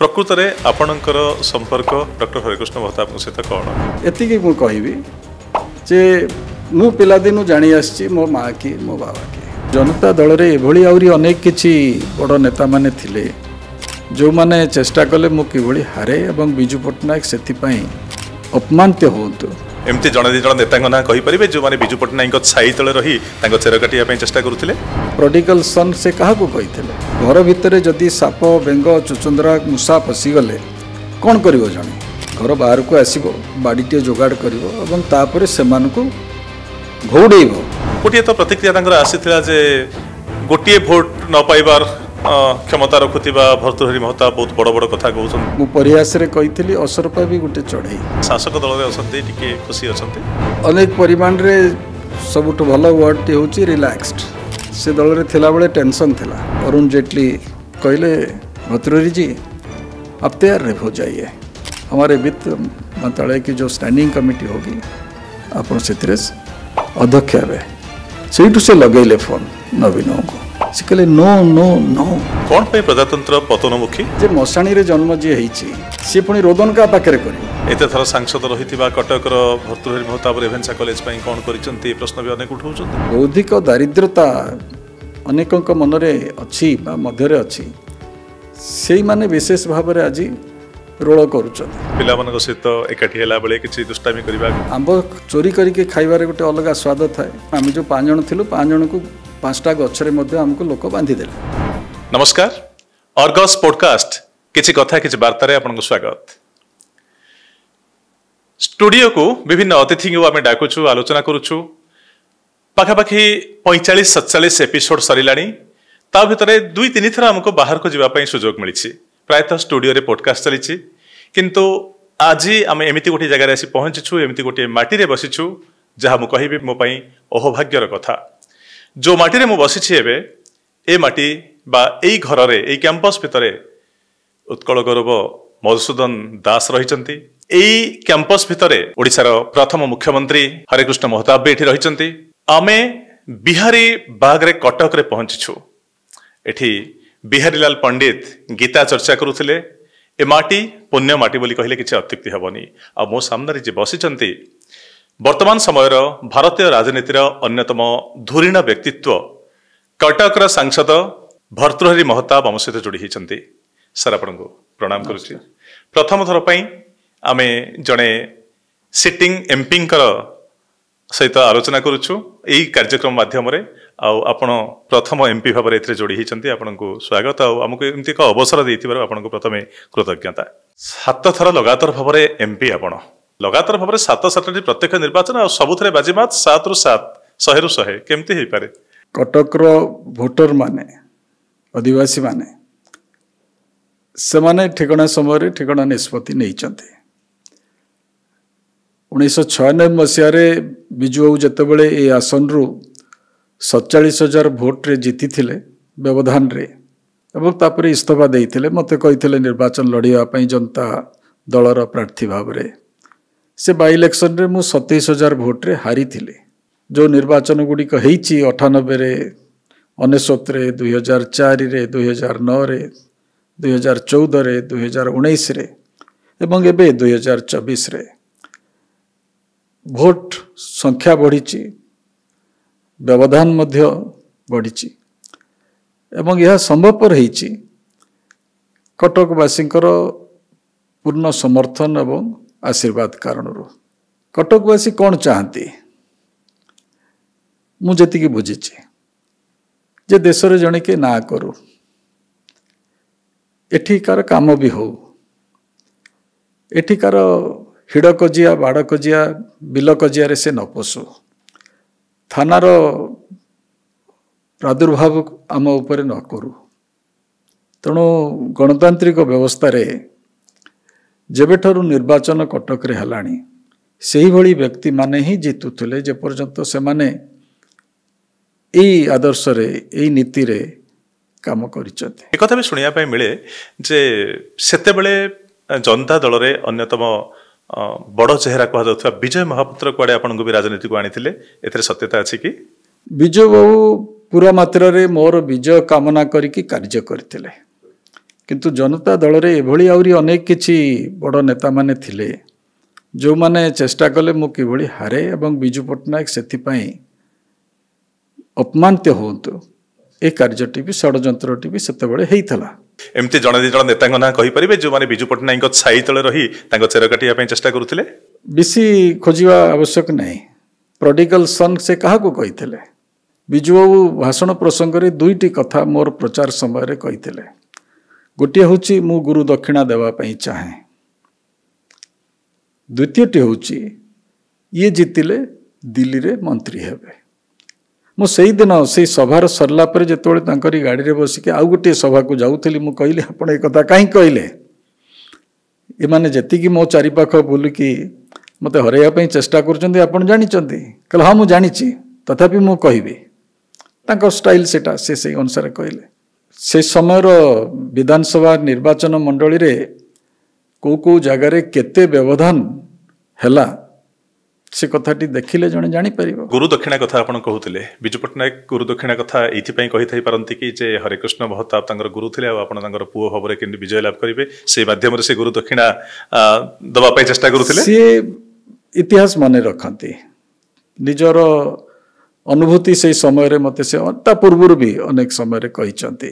ପ୍ରକୃତରେ ଆପଣଙ୍କର ସମ୍ପର୍କ ଡକ୍ଟର ହରିକୃଷ୍ଣ ମହତାବଙ୍କ ସହିତ କ'ଣ ଏତିକି ମୁଁ କହିବି ଯେ ମୁଁ ପିଲାଦିନୁ ଜାଣି ଆସିଛି ମୋ ମା କି ମୋ ବାବା କି ଜନତା ଦଳରେ ଏଭଳି ଆହୁରି ଅନେକ କିଛି ବଡ଼ ନେତାମାନେ ଥିଲେ ଯେଉଁମାନେ ଚେଷ୍ଟା କଲେ ମୁଁ କିଭଳି ହାରେ ଏବଂ ବିଜୁ ପଟ୍ଟନାୟକ ସେଥିପାଇଁ ଅପମାନିତ ହୁଅନ୍ତୁ ଏମିତି ଜଣେ ଦୁଇ ଜଣ ନେତାଙ୍କ ନାଁ କହିପାରିବେ ଯେଉଁମାନେ ବିଜୁ ପଟ୍ଟନାୟକଙ୍କ ଛାଇ ତଳେ ରହି ତାଙ୍କ ଚେର କାଟିବା ପାଇଁ ଚେଷ୍ଟା କରୁଥିଲେ ପ୍ରଡିଗଲ ସନ୍ ସେ କାହାକୁ କହିଥିଲେ ଘର ଭିତରେ ଯଦି ସାପ ବେଙ୍ଗ ଚୁଚନ୍ଦ୍ରା ମୂଷା ପଶିଗଲେ କ'ଣ କରିବ ଜଣେ ଘର ବାହାରକୁ ଆସିବ ବାଡ଼ିଟିଏ ଯୋଗାଡ଼ କରିବ ଏବଂ ତାପରେ ସେମାନଙ୍କୁ ଘଉଡ଼େଇବ ଗୋଟିଏ ତ ପ୍ରତିକ୍ରିୟା ତାଙ୍କର ଆସିଥିଲା ଯେ ଗୋଟିଏ ଭୋଟ୍ ନ ପାଇବାର क्षमता रखुवा भर्तृहरी महता बहुत बड़ बड़ कथा कौन मुस कही असरपा भी गोटे चढ़ई शासक दल खुशी अच्छा अनेक परिमाण में सबुठ भल वर्ड टी हूँ रिलैक्सड से दल रही टेनसन थी अरुण जेटली कहले भर्तृहरी जी आप तैयार रहे हो जाइए हमारे वित्त मंत्रालय की जो स्टैंडिंग कमिटी होगी आप अध्यक्ष हे से लगे फोन नवीनों को ସେ କହିଲେ ନୋ ନୋ ନୋ କ'ଣ ପାଇଁ ପ୍ରଜାତନ୍ତ୍ର ପତନମୁଖୀ ଯେ ମଶାଣିରେ ଜନ୍ମ ଯିଏ ହେଇଛି ସିଏ ପୁଣି ରୋଦନ କାହା ପାଖରେ କରିବ ଏତେ ଥର ସାଂସଦ ରହିଥିବା କଟକର ଭର୍ତ୍ତୃହରି ମହତାବ ରେଭେନ୍ସା କଲେଜ ପାଇଁ କ'ଣ କରିଛନ୍ତି ପ୍ରଶ୍ନ ବି ଅନେକ ଉଠାଉଛନ୍ତି ବୌଦ୍ଧିକ ଦାରିଦ୍ରତା ଅନେକଙ୍କ ମନରେ ଅଛି ବା ମଧ୍ୟରେ ଅଛି ସେଇମାନେ ବିଶେଷ ଭାବରେ ଆଜି ରୋଳ କରୁଛନ୍ତି ପିଲାମାନଙ୍କ ସହିତ ଏକାଠି ହେଲା ବେଳେ କିଛି ଦୁଷ୍ଟାମି କରିବା ଆମ୍ବ ଚୋରି କରିକି ଖାଇବାରେ ଗୋଟେ ଅଲଗା ସ୍ୱାଦ ଥାଏ ଆମେ ଯେଉଁ ପାଞ୍ଚ ଜଣ ଥିଲୁ ପାଞ୍ଚ ଜଣକୁ পাঁচটা গছরে মধ্যে আমাকে লোক বাঁধি দেলে নমস্কার অর্গস পডকাস্ট কিছু কথা কিছু বার্তায় আপনার স্বাগত স্টুডিওকু বিভিন্ন অতিথি আমি ডাকুছু আলোচনা করুছু পাখাপাখি পঁয়চাশ সতচাশ এপিসোড সরিলা তা ভিতরে দুই তিন থর আমাকে বাহার যাওয়া সুযোগ মিছে প্রায়ত স্টুডিওরে পডকাস্ট চলছে কিন্তু আজ আমি এমিতি গোটি জায়গায় আসি পৌঁছিছু এমিতি গোটি মাটিরে বসিছু যা মু কহিবি মো পাই অহভাগ্যর কথা ଯେଉଁ ମାଟିରେ ମୁଁ ବସିଛି ଏବେ ଏ ମାଟି ବା ଏଇ ଘରରେ ଏଇ କ୍ୟାମ୍ପସ୍ ଭିତରେ ଉତ୍କଳ ଗୌରବ ମଧୁସୂଦନ ଦାସ ରହିଛନ୍ତି ଏଇ କ୍ୟାମ୍ପସ୍ ଭିତରେ ଓଡ଼ିଶାର ପ୍ରଥମ ମୁଖ୍ୟମନ୍ତ୍ରୀ ହରେକୃଷ୍ଣ ମହତାବ ବି ଏଠି ରହିଛନ୍ତି ଆମେ ବିହାରୀ ବାଗରେ କଟକରେ ପହଞ୍ଚିଛୁ ଏଠି ବିହାରୀଲାଲ ପଣ୍ଡିତ ଗୀତା ଚର୍ଚ୍ଚା କରୁଥିଲେ ଏ ମାଟି ପୁଣ୍ୟ ମାଟି ବୋଲି କହିଲେ କିଛି ଅତ୍ୟୁକ୍ତି ହେବନି ଆଉ ମୋ ସାମ୍ନାରେ ଯିଏ ବସିଛନ୍ତି ବର୍ତ୍ତମାନ ସମୟର ଭାରତୀୟ ରାଜନୀତିର ଅନ୍ୟତମ ଧୂରିଣ ବ୍ୟକ୍ତିତ୍ୱ କଟକର ସାଂସଦ ଭର୍ତ୍ତୃହରି ମହତାବ ଆମ ସହିତ ଯୋଡ଼ି ହୋଇଛନ୍ତି ସାର୍ ଆପଣଙ୍କୁ ପ୍ରଣାମ କରୁଛି ପ୍ରଥମ ଥର ପାଇଁ ଆମେ ଜଣେ ସିଟିଂ ଏମ୍ପିଙ୍କର ସହିତ ଆଲୋଚନା କରୁଛୁ ଏହି କାର୍ଯ୍ୟକ୍ରମ ମାଧ୍ୟମରେ ଆଉ ଆପଣ ପ୍ରଥମ ଏମ୍ପି ଭାବରେ ଏଥିରେ ଯୋଡ଼ି ହୋଇଛନ୍ତି ଆପଣଙ୍କୁ ସ୍ୱାଗତ ଆଉ ଆମକୁ ଏମିତି ଏକ ଅବସର ଦେଇଥିବାରୁ ଆପଣଙ୍କୁ ପ୍ରଥମେ କୃତଜ୍ଞତା ସାତ ଥର ଲଗାତାର ଭାବରେ ଏମ୍ପି ଆପଣ ଲଗାତାର ଭାବରେ ସାତ ସାତଟି ପ୍ରତ୍ୟକ୍ଷ ନିର୍ବାଚନ ଆଉ ସବୁଥିରେ ବାଜିମାତ ସାତରୁ ସାତ ଶହେରୁ ଶହେ କେମିତି ହେଇପାରେ କଟକର ଭୋଟର ମାନେ ଅଧିବାସୀମାନେ ସେମାନେ ଠିକଣା ସମୟରେ ଠିକଣା ନିଷ୍ପତ୍ତି ନେଇଛନ୍ତି ଉଣେଇଶହ ଛୟାନବେ ମସିହାରେ ବିଜୁବାବୁ ଯେତେବେଳେ ଏଇ ଆସନରୁ ସତଚାଳିଶ ହଜାର ଭୋଟରେ ଜିତିଥିଲେ ବ୍ୟବଧାନରେ ଏବଂ ତାପରେ ଇସ୍ତଫା ଦେଇଥିଲେ ମୋତେ କହିଥିଲେ ନିର୍ବାଚନ ଲଢ଼ିବା ପାଇଁ ଜନତା ଦଳର ପ୍ରାର୍ଥୀ ଭାବରେ ସେ ବାଇ ଇଲେକ୍ସନରେ ମୁଁ ସତେଇଶ ହଜାର ଭୋଟରେ ହାରିଥିଲି ଯେଉଁ ନିର୍ବାଚନ ଗୁଡ଼ିକ ହେଇଛି ଅଠାନବେରେ ଅନେଶ୍ୱତରେ ହଜାର ଚାରିରେ ଦୁଇ ହଜାର ନଅରେ ଦୁଇହଜାର ଚଉଦରେ ଦୁଇହଜାର ଉଣେଇଶରେ ଏବଂ ଏବେ ଦୁଇହଜାର ଚବିଶରେ ଭୋଟ ସଂଖ୍ୟା ବଢ଼ିଛି ବ୍ୟବଧାନ ମଧ୍ୟ ବଢ଼ିଛି ଏବଂ ଏହା ସମ୍ଭବପର ହେଇଛି କଟକବାସୀଙ୍କର ପୂର୍ଣ୍ଣ ସମର୍ଥନ ଏବଂ ଆଶୀର୍ବାଦ କାରଣରୁ କଟକବାସୀ କ'ଣ ଚାହାନ୍ତି ମୁଁ ଯେତିକି ବୁଝିଛି ଯେ ଦେଶରେ ଜଣେ କିଏ ନାଁ କରୁ ଏଠିକାର କାମ ବି ହଉ ଏଠିକାର ହିଡ଼କ ଜିଆ ବାଡ଼କ ଜିଆ ବିଲକ ସେ ନ ପଶୁ ଥାନାର ପ୍ରାଦୁର୍ଭାବ ଆମ ଉପରେ ନ କରୁ ତେଣୁ ଗଣତାନ୍ତ୍ରିକ ବ୍ୟବସ୍ଥାରେ ଯେବେଠାରୁ ନିର୍ବାଚନ କଟକରେ ହେଲାଣି ସେହିଭଳି ବ୍ୟକ୍ତିମାନେ ହିଁ ଜିତୁଥିଲେ ଯେପର୍ଯ୍ୟନ୍ତ ସେମାନେ ଏଇ ଆଦର୍ଶରେ ଏଇ ନୀତିରେ କାମ କରିଛନ୍ତି ଏକଥା ବି ଶୁଣିବା ପାଇଁ ମିଳେ ଯେ ସେତେବେଳେ ଜନତା ଦଳରେ ଅନ୍ୟତମ ବଡ଼ ଚେହେରା କୁହାଯାଉଥିବା ବିଜୟ ମହାପାତ୍ର କୁଆଡ଼େ ଆପଣଙ୍କୁ ବି ରାଜନୀତିକୁ ଆଣିଥିଲେ ଏଥିରେ ସତ୍ୟତା ଅଛି କି ବିଜୟ ବାବୁ ପୁରା ମାତ୍ରାରେ ମୋର ବିଜୟ କାମନା କରିକି କାର୍ଯ୍ୟ କରିଥିଲେ କିନ୍ତୁ ଜନତା ଦଳରେ ଏଭଳି ଆହୁରି ଅନେକ କିଛି ବଡ଼ ନେତାମାନେ ଥିଲେ ଯେଉଁମାନେ ଚେଷ୍ଟା କଲେ ମୁଁ କିଭଳି ହାରେ ଏବଂ ବିଜୁ ପଟ୍ଟନାୟକ ସେଥିପାଇଁ ଅପମାନିତ ହୁଅନ୍ତୁ ଏ କାର୍ଯ୍ୟଟି ବି ଷଡ଼ଯନ୍ତ୍ରଟି ବି ସେତେବେଳେ ହେଇଥିଲା ଏମିତି ଜଣେ ଦୁଇ ଜଣ ନେତାଙ୍କ ନାଁ କହିପାରିବେ ଯେଉଁମାନେ ବିଜୁ ପଟ୍ଟନାୟକଙ୍କ ଛାଇ ତଳେ ରହି ତାଙ୍କ ଚେର କାଟିବା ପାଇଁ ଚେଷ୍ଟା କରୁଥିଲେ ବେଶୀ ଖୋଜିବା ଆବଶ୍ୟକ ନାହିଁ ପ୍ରଡିକାଲ ସନ୍ ସେ କାହାକୁ କହିଥିଲେ ବିଜୁ ବିଜୁବାବୁ ଭାଷଣ ପ୍ରସଙ୍ଗରେ ଦୁଇଟି କଥା ମୋର ପ୍ରଚାର ସମୟରେ କହିଥିଲେ ଗୋଟିଏ ହେଉଛି ମୁଁ ଗୁରୁ ଦକ୍ଷିଣା ଦେବା ପାଇଁ ଚାହେଁ ଦ୍ୱିତୀୟଟି ହେଉଛି ଇଏ ଜିତିଲେ ଦିଲ୍ଲୀରେ ମନ୍ତ୍ରୀ ହେବେ ମୁଁ ସେଇଦିନ ସେଇ ସଭାର ସରିଲା ପରେ ଯେତେବେଳେ ତାଙ୍କରି ଗାଡ଼ିରେ ବସିକି ଆଉ ଗୋଟିଏ ସଭାକୁ ଯାଉଥିଲି ମୁଁ କହିଲି ଆପଣ ଏ କଥା କାହିଁ କହିଲେ ଏମାନେ ଯେତିକି ମୋ ଚାରିପାଖ ବୁଲିକି ମୋତେ ହରାଇବା ପାଇଁ ଚେଷ୍ଟା କରୁଛନ୍ତି ଆପଣ ଜାଣିଛନ୍ତି କହିଲେ ହଁ ମୁଁ ଜାଣିଛି ତଥାପି ମୁଁ କହିବି ତାଙ୍କ ଷ୍ଟାଇଲ୍ ସେଇଟା ସେ ସେଇ ଅନୁସାରେ କହିଲେ ସେ ସମୟର ବିଧାନସଭା ନିର୍ବାଚନ ମଣ୍ଡଳୀରେ କେଉଁ କେଉଁ ଜାଗାରେ କେତେ ବ୍ୟବଧାନ ହେଲା ସେ କଥାଟି ଦେଖିଲେ ଜଣେ ଜାଣିପାରିବ ଗୁରୁ ଦକ୍ଷିଣା କଥା ଆପଣ କହୁଥିଲେ ବିଜୁ ପଟ୍ଟନାୟକ ଗୁରୁ ଦକ୍ଷିଣା କଥା ଏଇଥିପାଇଁ କହିଥାଇପାରନ୍ତି କି ଯେ ହରେକୃଷ୍ଣ ମହତାବ ତାଙ୍କର ଗୁରୁ ଥିଲେ ଆଉ ଆପଣ ତାଙ୍କର ପୁଅ ଭାବରେ କେମିତି ବିଜୟ ଲାଭ କରିବେ ସେ ମାଧ୍ୟମରେ ସେ ଗୁରୁ ଦକ୍ଷିଣା ଦେବା ପାଇଁ ଚେଷ୍ଟା କରୁଥିଲେ ସିଏ ଇତିହାସ ମନେ ରଖନ୍ତି ନିଜର ଅନୁଭୂତି ସେଇ ସମୟରେ ମୋତେ ସେ ତା ପୂର୍ବରୁ ବି ଅନେକ ସମୟରେ କହିଛନ୍ତି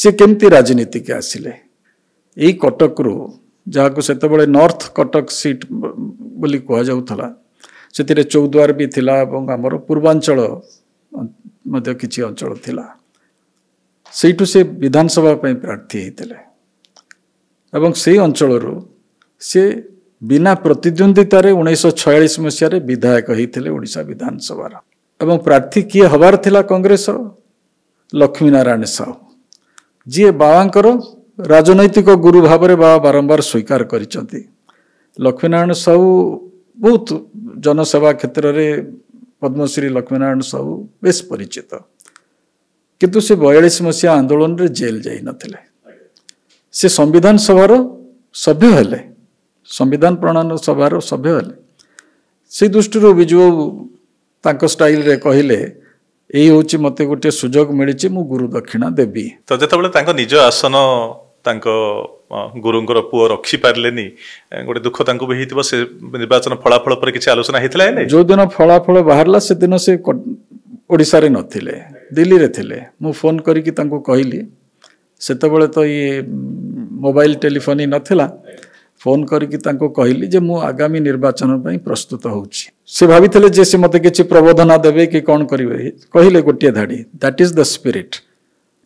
ସେ କେମିତି ରାଜନୀତିକୁ ଆସିଲେ ଏଇ କଟକରୁ ଯାହାକୁ ସେତେବେଳେ ନର୍ଥ କଟକ ସିଟ୍ ବୋଲି କୁହାଯାଉଥିଲା ସେଥିରେ ଚୌଦ୍ୱାର ବି ଥିଲା ଏବଂ ଆମର ପୂର୍ବାଞ୍ଚଳ ମଧ୍ୟ କିଛି ଅଞ୍ଚଳ ଥିଲା ସେଇଠୁ ସେ ବିଧାନସଭା ପାଇଁ ପ୍ରାର୍ଥୀ ହେଇଥିଲେ ଏବଂ ସେଇ ଅଞ୍ଚଳରୁ ସେ ବିନା ପ୍ରତିଦ୍ୱନ୍ଦ୍ୱିତାରେ ଉଣେଇଶହ ଛୟାଳିଶ ମସିହାରେ ବିଧାୟକ ହେଇଥିଲେ ଓଡ଼ିଶା ବିଧାନସଭାର ଏବଂ ପ୍ରାର୍ଥୀ କିଏ ହେବାର ଥିଲା କଂଗ୍ରେସର ଲକ୍ଷ୍ମୀନାରାୟଣ ସାହୁ ଯିଏ ବାବାଙ୍କର ରାଜନୈତିକ ଗୁରୁ ଭାବରେ ବାବା ବାରମ୍ବାର ସ୍ୱୀକାର କରିଛନ୍ତି ଲକ୍ଷ୍ମୀନାରାୟଣ ସାହୁ ବହୁତ ଜନସେବା କ୍ଷେତ୍ରରେ ପଦ୍ମଶ୍ରୀ ଲକ୍ଷ୍ମୀନାରାୟଣ ସାହୁ ବେଶ ପରିଚିତ କିନ୍ତୁ ସେ ବୟାଳିଶ ମସିହା ଆନ୍ଦୋଳନରେ ଜେଲ୍ ଯାଇନଥିଲେ ସେ ସମ୍ବିଧାନ ସଭାର ସଭ୍ୟ ହେଲେ ସମ୍ବିଧାନ ପ୍ରଣୟନ ସଭାର ସଭ୍ୟ ହେଲେ ସେ ଦୃଷ୍ଟିରୁ ବିଜୁ ତାଙ୍କ ଷ୍ଟାଇଲ୍ରେ କହିଲେ ଏଇ ହେଉଛି ମୋତେ ଗୋଟିଏ ସୁଯୋଗ ମିଳିଛି ମୁଁ ଗୁରୁ ଦକ୍ଷିଣା ଦେବି ତ ଯେତେବେଳେ ତାଙ୍କ ନିଜ ଆସନ ତାଙ୍କ ଗୁରୁଙ୍କର ପୁଅ ରଖିପାରିଲେନି ଗୋଟେ ଦୁଃଖ ତାଙ୍କୁ ବି ହେଇଥିବ ସେ ନିର୍ବାଚନ ଫଳାଫଳ ପରେ କିଛି ଆଲୋଚନା ହେଇଥିଲା ଯେଉଁଦିନ ଫଳାଫଳ ବାହାରିଲା ସେଦିନ ସେ ଓଡ଼ିଶାରେ ନଥିଲେ ଦିଲ୍ଲୀରେ ଥିଲେ ମୁଁ ଫୋନ୍ କରିକି ତାଙ୍କୁ କହିଲି ସେତେବେଳେ ତ ଇଏ ମୋବାଇଲ ଟେଲିଫୋନ ନଥିଲା ଫୋନ୍ କରିକି ତାଙ୍କୁ କହିଲି ଯେ ମୁଁ ଆଗାମୀ ନିର୍ବାଚନ ପାଇଁ ପ୍ରସ୍ତୁତ ହେଉଛି ସେ ଭାବିଥିଲେ ଯେ ସେ ମୋତେ କିଛି ପ୍ରବୋଧନ ଦେବେ କି କ'ଣ କରିବେ କହିଲେ ଗୋଟିଏ ଧାଡ଼ି that is the spirit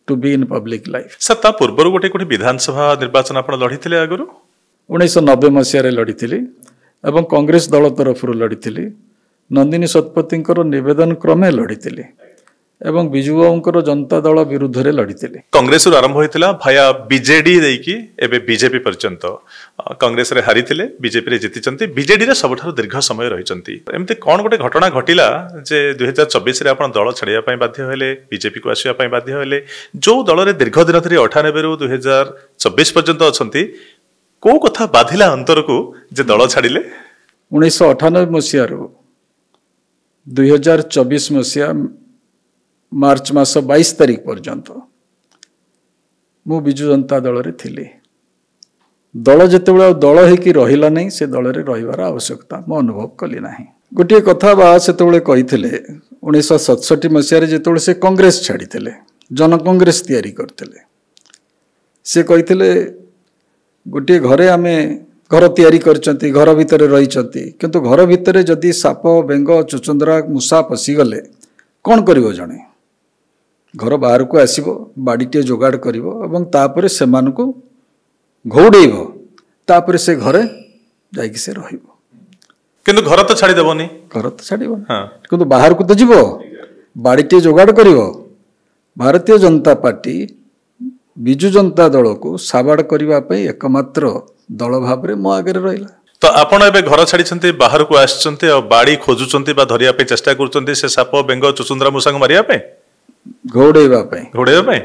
to be in public life sir ତା ପୂର୍ବରୁ ଗୋଟେ କେଉଁଠି ବିଧାନସଭା ନିର୍ବାଚନ ଆପଣ ଲଢ଼ିଥିଲେ ଆଗରୁ ଉଣେଇଶହ ନବେ ମସିହାରେ ଲଢ଼ିଥିଲି ଏବଂ କଂଗ୍ରେସ ଦଳ ତରଫରୁ ଲଢ଼ିଥିଲି ନନ୍ଦିନୀ ଶତପଥୀଙ୍କର ନିବେଦନ କ୍ରମେ ଲଢ଼ିଥିଲି ଏବଂ ବିଜୁବାବୁଙ୍କର ଜନତା ଦଳ ବିରୁଦ୍ଧରେ ଲଢ଼ିଥିଲେ କଂଗ୍ରେସରୁ ଆରମ୍ଭ ହୋଇଥିଲା ଭାୟା ବିଜେଡି ଦେଇକି ଏବେ ବିଜେପି ପର୍ଯ୍ୟନ୍ତ କଂଗ୍ରେସରେ ହାରିଥିଲେ ବିଜେପିରେ ଜିତିଛନ୍ତି ବିଜେଡିରେ ସବୁଠାରୁ ଦୀର୍ଘ ସମୟ ରହିଛନ୍ତି ଏମିତି କ'ଣ ଗୋଟେ ଘଟଣା ଘଟିଲା ଯେ ଦୁଇ ହଜାର ଚବିଶରେ ଆପଣ ଦଳ ଛାଡ଼ିବା ପାଇଁ ବାଧ୍ୟ ହେଲେ ବିଜେପିକୁ ଆସିବା ପାଇଁ ବାଧ୍ୟ ହେଲେ ଯେଉଁ ଦଳରେ ଦୀର୍ଘ ଦିନ ଧରି ଅଠାନବେରୁ ଦୁଇ ହଜାର ଚବିଶ ପର୍ଯ୍ୟନ୍ତ ଅଛନ୍ତି କେଉଁ କଥା ବାଧିଲା ଅନ୍ତରକୁ ଯେ ଦଳ ଛାଡ଼ିଲେ ଉଣେଇଶହ ଅଠାନବେ ମସିହାରୁ ଦୁଇ ହଜାର ଚବିଶ ମସିହା ମାର୍ଚ୍ଚ ମାସ ବାଇଶ ତାରିଖ ପର୍ଯ୍ୟନ୍ତ ମୁଁ ବିଜୁ ଜନତା ଦଳରେ ଥିଲି ଦଳ ଯେତେବେଳେ ଆଉ ଦଳ ହୋଇକି ରହିଲା ନାହିଁ ସେ ଦଳରେ ରହିବାର ଆବଶ୍ୟକତା ମୁଁ ଅନୁଭବ କଲି ନାହିଁ ଗୋଟିଏ କଥା ବା ସେତେବେଳେ କହିଥିଲେ ଉଣେଇଶହ ସତଷଠି ମସିହାରେ ଯେତେବେଳେ ସେ କଂଗ୍ରେସ ଛାଡ଼ିଥିଲେ ଜନକଂଗ୍ରେସ ତିଆରି କରିଥିଲେ ସେ କହିଥିଲେ ଗୋଟିଏ ଘରେ ଆମେ ଘର ତିଆରି କରିଛନ୍ତି ଘର ଭିତରେ ରହିଛନ୍ତି କିନ୍ତୁ ଘର ଭିତରେ ଯଦି ସାପ ବେଙ୍ଗ ଚୁଚନ୍ଦ୍ରା ମୂଷା ପଶିଗଲେ କ'ଣ କରିବ ଜଣେ ଘର ବାହାରକୁ ଆସିବ ବାଡ଼ିଟିଏ ଯୋଗାଡ଼ କରିବ ଏବଂ ତାପରେ ସେମାନଙ୍କୁ ଘୋଉଡ଼େଇବ ତାପରେ ସେ ଘରେ ଯାଇକି ସେ ରହିବ କିନ୍ତୁ ଘର ତ ଛାଡ଼ିଦେବନି ଘର ତ ଛାଡ଼ିବ କିନ୍ତୁ ବାହାରକୁ ତ ଯିବ ବାଡ଼ିଟିଏ ଯୋଗାଡ଼ କରିବ ଭାରତୀୟ ଜନତା ପାର୍ଟି ବିଜୁ ଜନତା ଦଳକୁ ସାବାଡ଼ କରିବା ପାଇଁ ଏକମାତ୍ର ଦଳ ଭାବରେ ମୋ ଆଗରେ ରହିଲା ତ ଆପଣ ଏବେ ଘର ଛାଡ଼ିଛନ୍ତି ବାହାରକୁ ଆସିଛନ୍ତି ଆଉ ବାଡ଼ି ଖୋଜୁଛନ୍ତି ବା ଧରିବା ପାଇଁ ଚେଷ୍ଟା କରୁଛନ୍ତି ସେ ସାପ ବେଙ୍ଗ ଚୁଚୁନ୍ଦ୍ରା ମୂଷାଙ୍କୁ ମାରିବା ପାଇଁ घोड़ेवाई घोड़ेवाई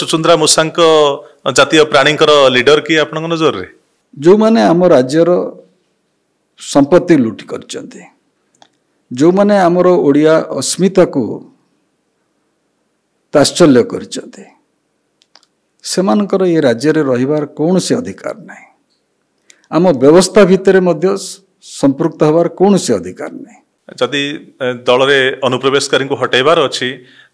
चुचुंद्रा मूषा जतियों प्राणी लिडर किए आप नजर रे जो मैंने आम संपत्ति लुट कर जो मैंने ओडिया अस्मिता को ताश्चल्य कर ये राज्य रोण से अधिकार नहीं आम व्यवस्था भितर संपृक्त हबार कौन से अधिकार नहीं ଯଦି ଦଳରେ ଅନୁପ୍ରବେଶକାରୀଙ୍କୁ ହଟେଇବାର ଅଛି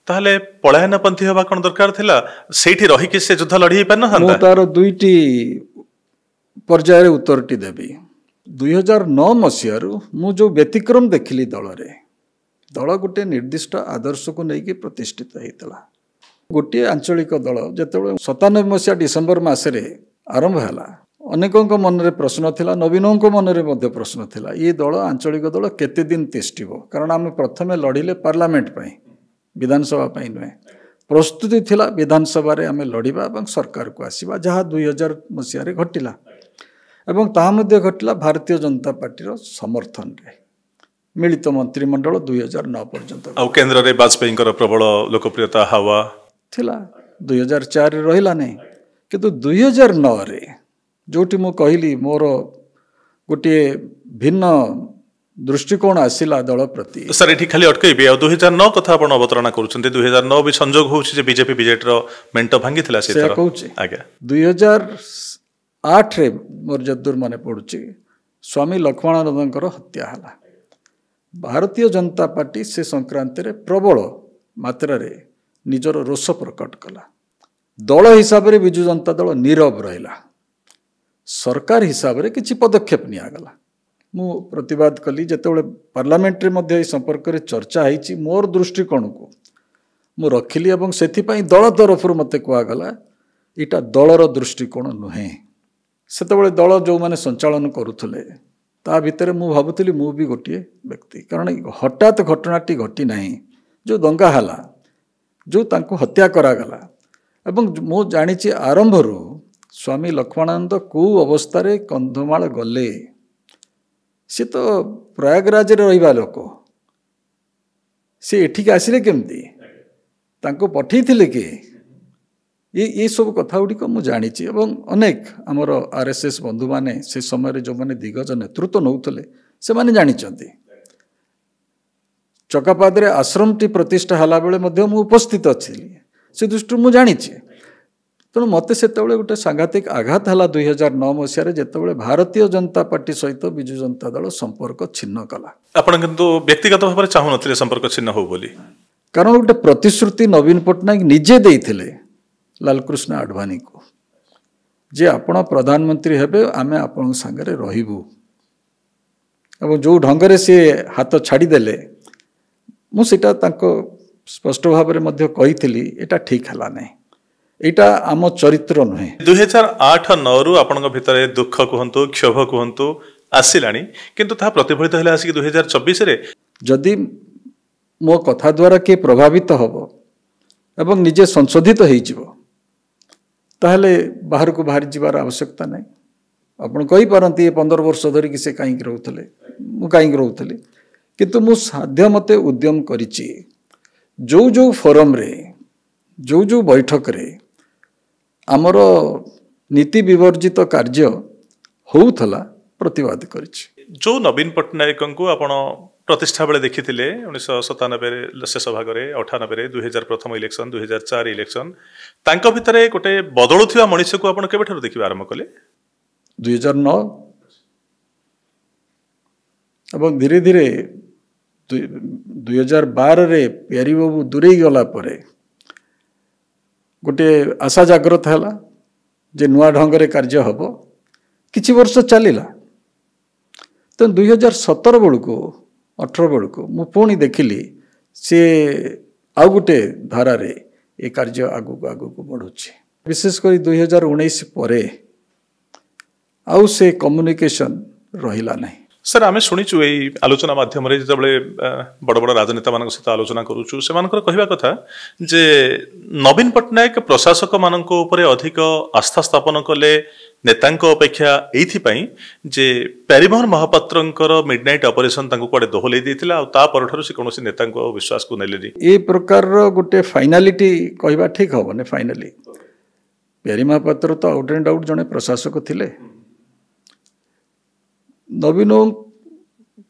ତାହେଲେ ପଳାୟନପନ୍ଥୀ ହେବା କ'ଣ ଦରକାର ଥିଲା ସେଇଠି ରହିକି ସେ ଯୁଦ୍ଧ ଲଢ଼ି ମୁଁ ତାର ଦୁଇଟି ପର୍ଯ୍ୟାୟରେ ଉତ୍ତରଟି ଦେବି ଦୁଇ ହଜାର ନଅ ମସିହାରୁ ମୁଁ ଯେଉଁ ବ୍ୟତିକ୍ରମ ଦେଖିଲି ଦଳରେ ଦଳ ଗୋଟିଏ ନିର୍ଦ୍ଦିଷ୍ଟ ଆଦର୍ଶକୁ ନେଇକି ପ୍ରତିଷ୍ଠିତ ହେଇଥିଲା ଗୋଟିଏ ଆଞ୍ଚଳିକ ଦଳ ଯେତେବେଳେ ସତାନବେ ମସିହା ଡିସେମ୍ବର ମାସରେ ଆରମ୍ଭ ହେଲା ଅନେକଙ୍କ ମନରେ ପ୍ରଶ୍ନ ଥିଲା ନବୀନଙ୍କ ମନରେ ମଧ୍ୟ ପ୍ରଶ୍ନ ଥିଲା ଏ ଦଳ ଆଞ୍ଚଳିକ ଦଳ କେତେ ଦିନ ତିଷ୍ଠିବ କାରଣ ଆମେ ପ୍ରଥମେ ଲଢ଼ିଲେ ପାର୍ଲାମେଣ୍ଟ ପାଇଁ ବିଧାନସଭା ପାଇଁ ନୁହେଁ ପ୍ରସ୍ତୁତି ଥିଲା ବିଧାନସଭାରେ ଆମେ ଲଢ଼ିବା ଏବଂ ସରକାରକୁ ଆସିବା ଯାହା ଦୁଇ ହଜାର ମସିହାରେ ଘଟିଲା ଏବଂ ତାହା ମଧ୍ୟ ଘଟିଲା ଭାରତୀୟ ଜନତା ପାର୍ଟିର ସମର୍ଥନରେ ମିଳିତ ମନ୍ତ୍ରିମଣ୍ଡଳ ଦୁଇ ହଜାର ନଅ ପର୍ଯ୍ୟନ୍ତ ଆଉ କେନ୍ଦ୍ରରେ ବାଜପେୟୀଙ୍କର ପ୍ରବଳ ଲୋକପ୍ରିୟତା ହାୱା ଥିଲା ଦୁଇ ହଜାର ଚାରିରେ ରହିଲା ନାହିଁ କିନ୍ତୁ ଦୁଇ ହଜାର ନଅରେ ଯେଉଁଠି ମୁଁ କହିଲି ମୋର ଗୋଟିଏ ଭିନ୍ନ ଦୃଷ୍ଟିକୋଣ ଆସିଲା ଦଳ ପ୍ରତି ସାର୍ ଏଠି ଖାଲି ଅଟକେଇବି ଆଉ ଦୁଇ ହଜାର ନଅ କଥା ଆପଣ ଅବତରଣ କରୁଛନ୍ତି ଦୁଇ ହଜାର ନଅ ବି ସଂଯୋଗ ହେଉଛି ଯେ ବିଜେପି ବିଜେଡ଼ିର ମେଣ୍ଟ ଭାଙ୍ଗିଥିଲା ସେ କହୁଛି ଆଜ୍ଞା ଦୁଇହଜାର ଆଠରେ ମୋର ଯଦୁର ମନେ ପଡ଼ୁଛି ସ୍ୱାମୀ ଲକ୍ଷ୍ମଣାନନ୍ଦଙ୍କର ହତ୍ୟା ହେଲା ଭାରତୀୟ ଜନତା ପାର୍ଟି ସେ ସଂକ୍ରାନ୍ତରେ ପ୍ରବଳ ମାତ୍ରାରେ ନିଜର ରୋଷ ପ୍ରକଟ କଲା ଦଳ ହିସାବରେ ବିଜୁ ଜନତା ଦଳ ନିରବ ରହିଲା ସରକାର ହିସାବରେ କିଛି ପଦକ୍ଷେପ ନିଆଗଲା ମୁଁ ପ୍ରତିବାଦ କଲି ଯେତେବେଳେ ପାର୍ଲାମେଣ୍ଟରେ ମଧ୍ୟ ଏ ସମ୍ପର୍କରେ ଚର୍ଚ୍ଚା ହୋଇଛି ମୋର ଦୃଷ୍ଟିକୋଣକୁ ମୁଁ ରଖିଲି ଏବଂ ସେଥିପାଇଁ ଦଳ ତରଫରୁ ମୋତେ କୁହାଗଲା ଏଇଟା ଦଳର ଦୃଷ୍ଟିକୋଣ ନୁହେଁ ସେତେବେଳେ ଦଳ ଯେଉଁମାନେ ସଞ୍ଚାଳନ କରୁଥିଲେ ତା ଭିତରେ ମୁଁ ଭାବୁଥିଲି ମୁଁ ବି ଗୋଟିଏ ବ୍ୟକ୍ତି କାରଣ ହଠାତ୍ ଘଟଣାଟି ଘଟି ନାହିଁ ଯେଉଁ ଦଙ୍ଗା ହେଲା ଯେଉଁ ତାଙ୍କୁ ହତ୍ୟା କରାଗଲା ଏବଂ ମୁଁ ଜାଣିଛି ଆରମ୍ଭରୁ ସ୍ୱାମୀ ଲକ୍ଷ୍ମଣାନନ୍ଦ କେଉଁ ଅବସ୍ଥାରେ କନ୍ଧମାଳ ଗଲେ ସେ ତ ପ୍ରୟାଗରାଜରେ ରହିବା ଲୋକ ସେ ଏଠିକି ଆସିଲେ କେମିତି ତାଙ୍କୁ ପଠେଇଥିଲେ କି ଏ ଏସବୁ ଗୁଡ଼ିକ ମୁଁ ଜାଣିଛି ଏବଂ ଅନେକ ଆମର ଆର୍ ଏସ୍ ଏସ୍ ବନ୍ଧୁମାନେ ସେ ସମୟରେ ଯେଉଁମାନେ ଦିଗଜ ନେତୃତ୍ୱ ନେଉଥିଲେ ସେମାନେ ଜାଣିଛନ୍ତି ଚକାପାଦରେ ଆଶ୍ରମଟି ପ୍ରତିଷ୍ଠା ହେଲାବେଳେ ମଧ୍ୟ ମୁଁ ଉପସ୍ଥିତ ଥିଲି ସେ ଦୃଷ୍ଟିରୁ ମୁଁ ଜାଣିଛି ତେଣୁ ମୋତେ ସେତେବେଳେ ଗୋଟେ ସାଂଘାତିକ ଆଘାତ ହେଲା ଦୁଇ ହଜାର ନଅ ମସିହାରେ ଯେତେବେଳେ ଭାରତୀୟ ଜନତା ପାର୍ଟି ସହିତ ବିଜୁ ଜନତା ଦଳ ସମ୍ପର୍କ ଛିନ୍ନ କଲା ଆପଣ କିନ୍ତୁ ବ୍ୟକ୍ତିଗତ ଭାବରେ ଚାହୁଁନଥିଲେ ସମ୍ପର୍କ ଛିନ୍ନ ହେଉ ବୋଲି କାରଣ ଗୋଟେ ପ୍ରତିଶ୍ରୁତି ନବୀନ ପଟ୍ଟନାୟକ ନିଜେ ଦେଇଥିଲେ ଲାଲକୃଷ୍ଣ ଆଡ଼ଭାନୀକୁ ଯେ ଆପଣ ପ୍ରଧାନମନ୍ତ୍ରୀ ହେବେ ଆମେ ଆପଣଙ୍କ ସାଙ୍ଗରେ ରହିବୁ ଏବଂ ଯେଉଁ ଢଙ୍ଗରେ ସିଏ ହାତ ଛାଡ଼ିଦେଲେ ମୁଁ ସେଇଟା ତାଙ୍କ ସ୍ପଷ୍ଟ ଭାବରେ ମଧ୍ୟ କହିଥିଲି ଏଇଟା ଠିକ୍ ହେଲା ନାହିଁ ଏଇଟା ଆମ ଚରିତ୍ର ନୁହେଁ ଦୁଇହଜାର ଆଠ ନଅରୁ ଆପଣଙ୍କ ଭିତରେ ଦୁଃଖ କୁହନ୍ତୁ କ୍ଷୋଭ କୁହନ୍ତୁ ଆସିଲାଣି କିନ୍ତୁ ତାହା ପ୍ରତିଫଳିତ ହେଲା ଆସିକି ଦୁଇହଜାର ଚବିଶରେ ଯଦି ମୋ କଥା ଦ୍ୱାରା କିଏ ପ୍ରଭାବିତ ହେବ ଏବଂ ନିଜେ ସଂଶୋଧିତ ହୋଇଯିବ ତାହେଲେ ବାହାରକୁ ବାହାରି ଯିବାର ଆବଶ୍ୟକତା ନାହିଁ ଆପଣ କହିପାରନ୍ତି ଏ ପନ୍ଦର ବର୍ଷ ଧରିକି ସେ କାହିଁକି ରହୁଥିଲେ ମୁଁ କାହିଁକି ରହୁଥିଲି କିନ୍ତୁ ମୁଁ ସାଧ୍ୟ ମୋତେ ଉଦ୍ୟମ କରିଛି ଯେଉଁ ଯେଉଁ ଫୋରମ୍ରେ ଯେଉଁ ଯେଉଁ ବୈଠକରେ ଆମର ନୀତି ବିବର୍ଜିତ କାର୍ଯ୍ୟ ହଉଥିଲା ପ୍ରତିବାଦ କରିଛି ଯେଉଁ ନବୀନ ପଟ୍ଟନାୟକଙ୍କୁ ଆପଣ ପ୍ରତିଷ୍ଠା ବେଳେ ଦେଖିଥିଲେ ଉଣେଇଶହ ସତାନବେରେ ଶେଷ ଭାଗରେ ଅଠାନବେରେ ଦୁଇହଜାର ପ୍ରଥମ ଇଲେକ୍ସନ୍ ଦୁଇହଜାର ଚାରି ଇଲେକ୍ସନ୍ ତାଙ୍କ ଭିତରେ ଗୋଟେ ବଦଳୁଥିବା ମଣିଷକୁ ଆପଣ କେବେଠାରୁ ଦେଖିବା ଆରମ୍ଭ କଲେ ଦୁଇହଜାର ନଅ ଏବଂ ଧୀରେ ଧୀରେ ଦୁଇହଜାର ବାରରେ ପିଆରି ବାବୁ ଦୂରେଇ ଗଲା ପରେ ଗୋଟିଏ ଆଶା ଜାଗ୍ରତ ହେଲା ଯେ ନୂଆ ଢଙ୍ଗରେ କାର୍ଯ୍ୟ ହେବ କିଛି ବର୍ଷ ଚାଲିଲା ତେଣୁ ଦୁଇ ହଜାର ସତର ବେଳକୁ ଅଠର ବେଳକୁ ମୁଁ ପୁଣି ଦେଖିଲି ସିଏ ଆଉ ଗୋଟେ ଧାରାରେ ଏ କାର୍ଯ୍ୟ ଆଗକୁ ଆଗକୁ ବଢ଼ୁଛି ବିଶେଷ କରି ଦୁଇ ହଜାର ଉଣେଇଶ ପରେ ଆଉ ସେ କମ୍ୟୁନିକେସନ୍ ରହିଲା ନାହିଁ सर आम शुणु यही आलोचना मध्यम जो बड़ बड़ राजनेता मान सहित आलोचना करुचु से कहवा कथा जे नवीन पट्टनायक प्रशासक मान अधिक आस्था स्थापन कले नेता अपेक्षा यही जे प्यारिमोहन महापात्र मिडनाइट अपरेसन कड़े दोहल आपर से कौन नेता विश्वास को नेले ये प्रकार गोटे फाइनालीटी कहवा ठीक हमने फाइनाली प्यारी महापात्र तो आउट एंड आउट जन प्रशासक थे ନବୀନ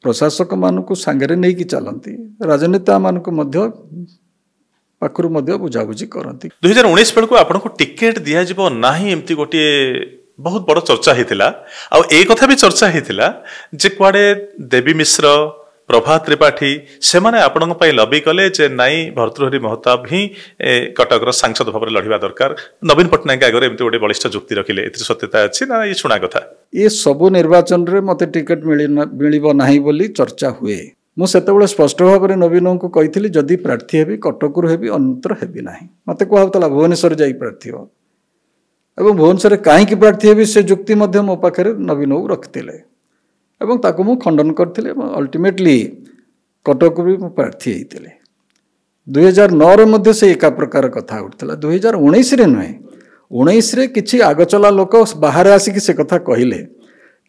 ପ୍ରଶାସକମାନଙ୍କୁ ସାଙ୍ଗରେ ନେଇକି ଚାଲନ୍ତି ରାଜନେତାମାନଙ୍କୁ ମଧ୍ୟ ପାଖରୁ ମଧ୍ୟ ବୁଝାବୁଝି କରନ୍ତି ଦୁଇ ହଜାର ଉଣେଇଶ ବେଳକୁ ଆପଣଙ୍କୁ ଟିକେଟ୍ ଦିଆଯିବ ନାହିଁ ଏମିତି ଗୋଟିଏ ବହୁତ ବଡ଼ ଚର୍ଚ୍ଚା ହେଇଥିଲା ଆଉ ଏଇ କଥା ବି ଚର୍ଚ୍ଚା ହେଇଥିଲା ଯେ କୁଆଡ଼େ ଦେବୀ ମିଶ୍ର प्रभा त्रिपाठी से आपण लबी कले नाई भर्तृहरि महताब हि कटक सांसद भाव में लड़ा दरकार नवीन पट्टनायक आगे एमती गोटे बलिष्ठ जुक्ति रखिले ए सत्यता अच्छी ना ये शुणा कथा ये सबू निर्वाचन में मत टिकेट मिल बोली चर्चा हुए मुझे स्पष्ट भाव में नवीन को कही जदि प्रार्थी हेबी कटक हेबी अन्तर हेबी ना मत कहला भुवनेश्वर जा प्रार्थी हो भुवनेश्वर कहीं प्रार्थी हेबी से जुक्ति मो पाखे नवीन बाबू रखिले ताको मु खंडन करथिले अल्टीमेटली कटक भी मु प्रार्थी हेतिले 2009 रे मध्ये से एका प्रकार कथा हजार 2019 रे नय 19 रे किछि आगचला लोक बाहर आसी कि से कथा कहिले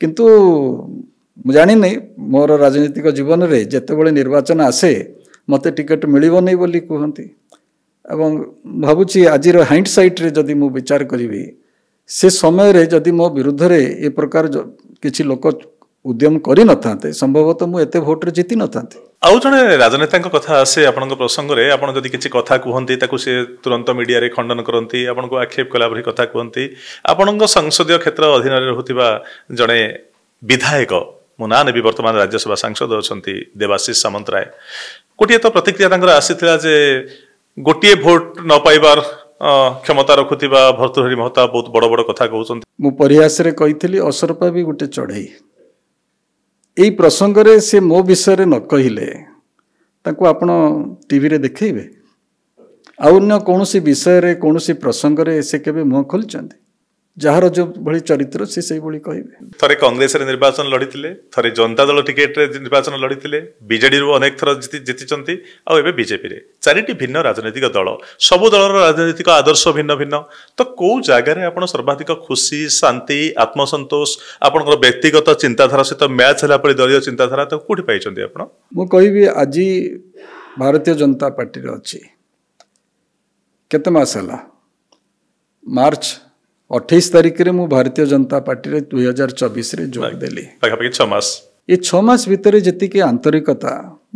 किंतु मु जानि नै मोर राजनीतिक जीवन रे जेते बळे निर्वाचन आसे मते टिकट मिलिबो नै बोली कहंती एवं भावुची आजर हाइंड सैट रे जदि मु विचार करी से समय रे जदि मो विरुद्ध रे ए प्रकार किछि लोक ଉଦ୍ୟମ କରିନଥାନ୍ତେ ସମ୍ଭବତଃ ମୁଁ ଏତେ ଭୋଟରେ ଜିତି ନଥାନ୍ତି ଆଉ ଜଣେ ରାଜନେତାଙ୍କ କଥା ଆସେ ଆପଣଙ୍କ ପ୍ରସଙ୍ଗରେ ଆପଣ ଯଦି କିଛି କଥା କୁହନ୍ତି ତାକୁ ସେ ତୁରନ୍ତ ମିଡିଆରେ ଖଣ୍ଡନ କରନ୍ତି ଆପଣଙ୍କୁ ଆକ୍ଷେପ କଲା ଭଳି କଥା କୁହନ୍ତି ଆପଣଙ୍କ ସଂସଦୀୟ କ୍ଷେତ୍ର ଅଧୀନରେ ରହୁଥିବା ଜଣେ ବିଧାୟକ ମୋ ନାଁ ନେବି ବର୍ତ୍ତମାନ ରାଜ୍ୟସଭା ସାଂସଦ ଅଛନ୍ତି ଦେବାଶିଷ ସାମନ୍ତରାୟ ଗୋଟିଏ ତ ପ୍ରତିକ୍ରିୟା ତାଙ୍କର ଆସିଥିଲା ଯେ ଗୋଟିଏ ଭୋଟ ନ ପାଇବାର କ୍ଷମତା ରଖୁଥିବା ଭର୍ତ୍ତୃହରି ମହତା ବହୁତ ବଡ଼ ବଡ଼ କଥା କହୁଛନ୍ତି ମୁଁ ପରିହାସରେ କହିଥିଲି ଅସରପା ବି ଗୋଟେ ଚଢ଼େଇ ଏଇ ପ୍ରସଙ୍ଗରେ ସେ ମୋ ବିଷୟରେ ନ କହିଲେ ତାଙ୍କୁ ଆପଣ ଟିଭିରେ ଦେଖାଇବେ ଆଉ ଅନ୍ୟ କୌଣସି ବିଷୟରେ କୌଣସି ପ୍ରସଙ୍ଗରେ ସେ କେବେ ମୁହଁ ଖୋଲିଛନ୍ତି ଯାହାର ଯେଉଁଭଳି ଚରିତ୍ର ସେ ସେଇଭଳି କହିବେ ଥରେ କଂଗ୍ରେସରେ ନିର୍ବାଚନ ଲଢ଼ିଥିଲେ ଥରେ ଜନତା ଦଳ ଟିକେଟରେ ନିର୍ବାଚନ ଲଢ଼ିଥିଲେ ବିଜେଡିରୁ ଅନେକ ଥର ଜିତିଛନ୍ତି ଆଉ ଏବେ ବିଜେପିରେ ଚାରିଟି ଭିନ୍ନ ରାଜନୈତିକ ଦଳ ସବୁ ଦଳର ରାଜନୈତିକ ଆଦର୍ଶ ଭିନ୍ନ ଭିନ୍ନ ତ କେଉଁ ଜାଗାରେ ଆପଣ ସର୍ବାଧିକ ଖୁସି ଶାନ୍ତି ଆତ୍ମସନ୍ତୋଷ ଆପଣଙ୍କର ବ୍ୟକ୍ତିଗତ ଚିନ୍ତାଧାରା ସହିତ ମ୍ୟାଚ୍ ହେଲା ପରେ ଦଳୀୟ ଚିନ୍ତାଧାରା ତାକୁ କେଉଁଠି ପାଇଛନ୍ତି ଆପଣ ମୁଁ କହିବି ଆଜି ଭାରତୀୟ ଜନତା ପାର୍ଟିରେ ଅଛି କେତେ ମାସ ହେଲା ମାର୍ଚ୍ଚ ଅଠେଇଶ ତାରିଖରେ ମୁଁ ଭାରତୀୟ ଜନତା ପାର୍ଟିରେ ଦୁଇ ହଜାର ଚବିଶରେ ଯୋଗ ଦେଲି ପାଖାପାଖି ଛଅ ମାସ ଏ ଛଅ ମାସ ଭିତରେ ଯେତିକି ଆନ୍ତରିକତା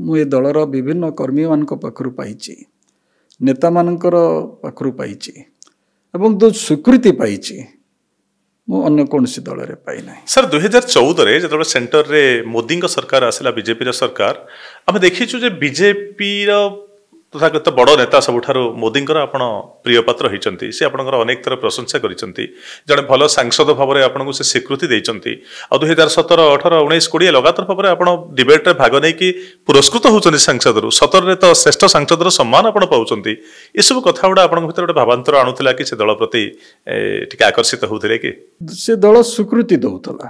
ମୁଁ ଏ ଦଳର ବିଭିନ୍ନ କର୍ମୀମାନଙ୍କ ପାଖରୁ ପାଇଛି ନେତାମାନଙ୍କର ପାଖରୁ ପାଇଛି ଏବଂ ଯେଉଁ ସ୍ୱୀକୃତି ପାଇଛି ମୁଁ ଅନ୍ୟ କୌଣସି ଦଳରେ ପାଇନାହିଁ ସାର୍ ଦୁଇ ହଜାର ଚଉଦରେ ଯେତେବେଳେ ସେଣ୍ଟରରେ ମୋଦିଙ୍କ ସରକାର ଆସିଲା ବିଜେପିର ସରକାର ଆମେ ଦେଖିଛୁ ଯେ ବିଜେପିର ତଥା କେତେ ବଡ଼ ନେତା ସବୁଠାରୁ ମୋଦିଙ୍କର ଆପଣ ପ୍ରିୟ ପାତ୍ର ହୋଇଛନ୍ତି ସେ ଆପଣଙ୍କର ଅନେକ ଥର ପ୍ରଶଂସା କରିଛନ୍ତି ଜଣେ ଭଲ ସାଂସଦ ଭାବରେ ଆପଣଙ୍କୁ ସେ ସ୍ୱୀକୃତି ଦେଇଛନ୍ତି ଆଉ ଦୁଇ ହଜାର ସତର ଅଠର ଉଣେଇଶ କୋଡ଼ିଏ ଲଗାତାର ଭାବରେ ଆପଣ ଡିବେଟ୍ରେ ଭାଗ ନେଇକି ପୁରସ୍କୃତ ହେଉଛନ୍ତି ସାଂସଦରୁ ସତରରେ ତ ଶ୍ରେଷ୍ଠ ସାଂସଦର ସମ୍ମାନ ଆପଣ ପାଉଛନ୍ତି ଏସବୁ କଥା ଗୁଡ଼ା ଆପଣଙ୍କ ଭିତରେ ଗୋଟେ ଭାବାନ୍ତର ଆଣୁଥିଲା କି ସେ ଦଳ ପ୍ରତି ଟିକେ ଆକର୍ଷିତ ହେଉଥିଲେ କି ସେ ଦଳ ସ୍ୱୀକୃତି ଦେଉଥିଲା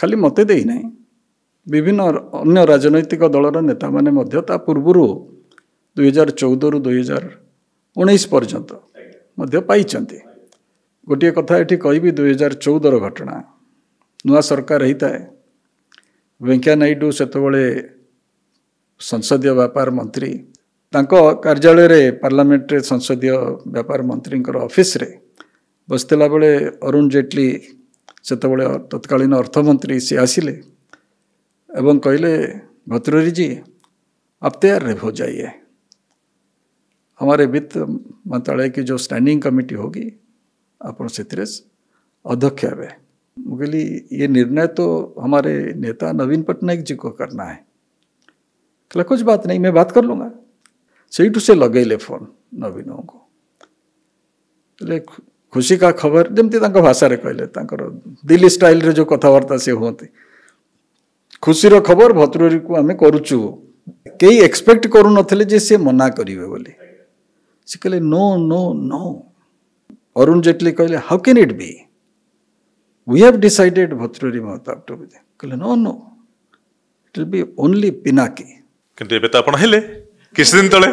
ଖାଲି ମୋତେ ଦେଇନାହିଁ ବିଭିନ୍ନ ଅନ୍ୟ ରାଜନୈତିକ ଦଳର ନେତାମାନେ ମଧ୍ୟ ତା ପୂର୍ବରୁ ଦୁଇହଜାର ଚଉଦରୁ ଦୁଇହଜାର ଉଣେଇଶ ପର୍ଯ୍ୟନ୍ତ ମଧ୍ୟ ପାଇଛନ୍ତି ଗୋଟିଏ କଥା ଏଠି କହିବି ଦୁଇହଜାର ଚଉଦର ଘଟଣା ନୂଆ ସରକାର ହେଇଥାଏ ଭେଙ୍କୟା ନାଇଡ଼ୁ ସେତେବେଳେ ସଂସଦୀୟ ବ୍ୟାପାର ମନ୍ତ୍ରୀ ତାଙ୍କ କାର୍ଯ୍ୟାଳୟରେ ପାର୍ଲାମେଣ୍ଟରେ ସଂସଦୀୟ ବ୍ୟାପାର ମନ୍ତ୍ରୀଙ୍କର ଅଫିସରେ ବସିଥିଲା ବେଳେ ଅରୁଣ ଜେଟଲୀ ସେତେବେଳେ ତତ୍କାଳୀନ ଅର୍ଥମନ୍ତ୍ରୀ ସେ ଆସିଲେ ଏବଂ କହିଲେ ଭତ୍ରୁରୀଜୀ आप तैयार रहो जाइए हमारे वित्त मंत्रालय की जो स्टैंडिंग कमिटी होगी अपन से अध्यक्ष हे कहली ये निर्णय तो हमारे नेता नवीन पटनायक जी को करना है कहला कुछ बात नहीं मैं बात कर लूँगा सीट तो से लगेले फोन नवीनों को ले खुशी का खबर जमती भाषा कहले दिल्ली स्टाइल रे जो कथबार्ता से हूँ खुशी खबर भद्रुरी को आम करुचु कई एक्सपेक्ट करूँ नी सी मना करेंगे She said, no, no, no. Arun Jaitley said, how can it be? We have decided Bhatruri Mahatab to be there. She said, no, no. It will be only Pinaki. କିନ୍ତୁ ଏବେ ତ ଆପଣ ହେଲେ କିଛି ଦିନ ତଳେ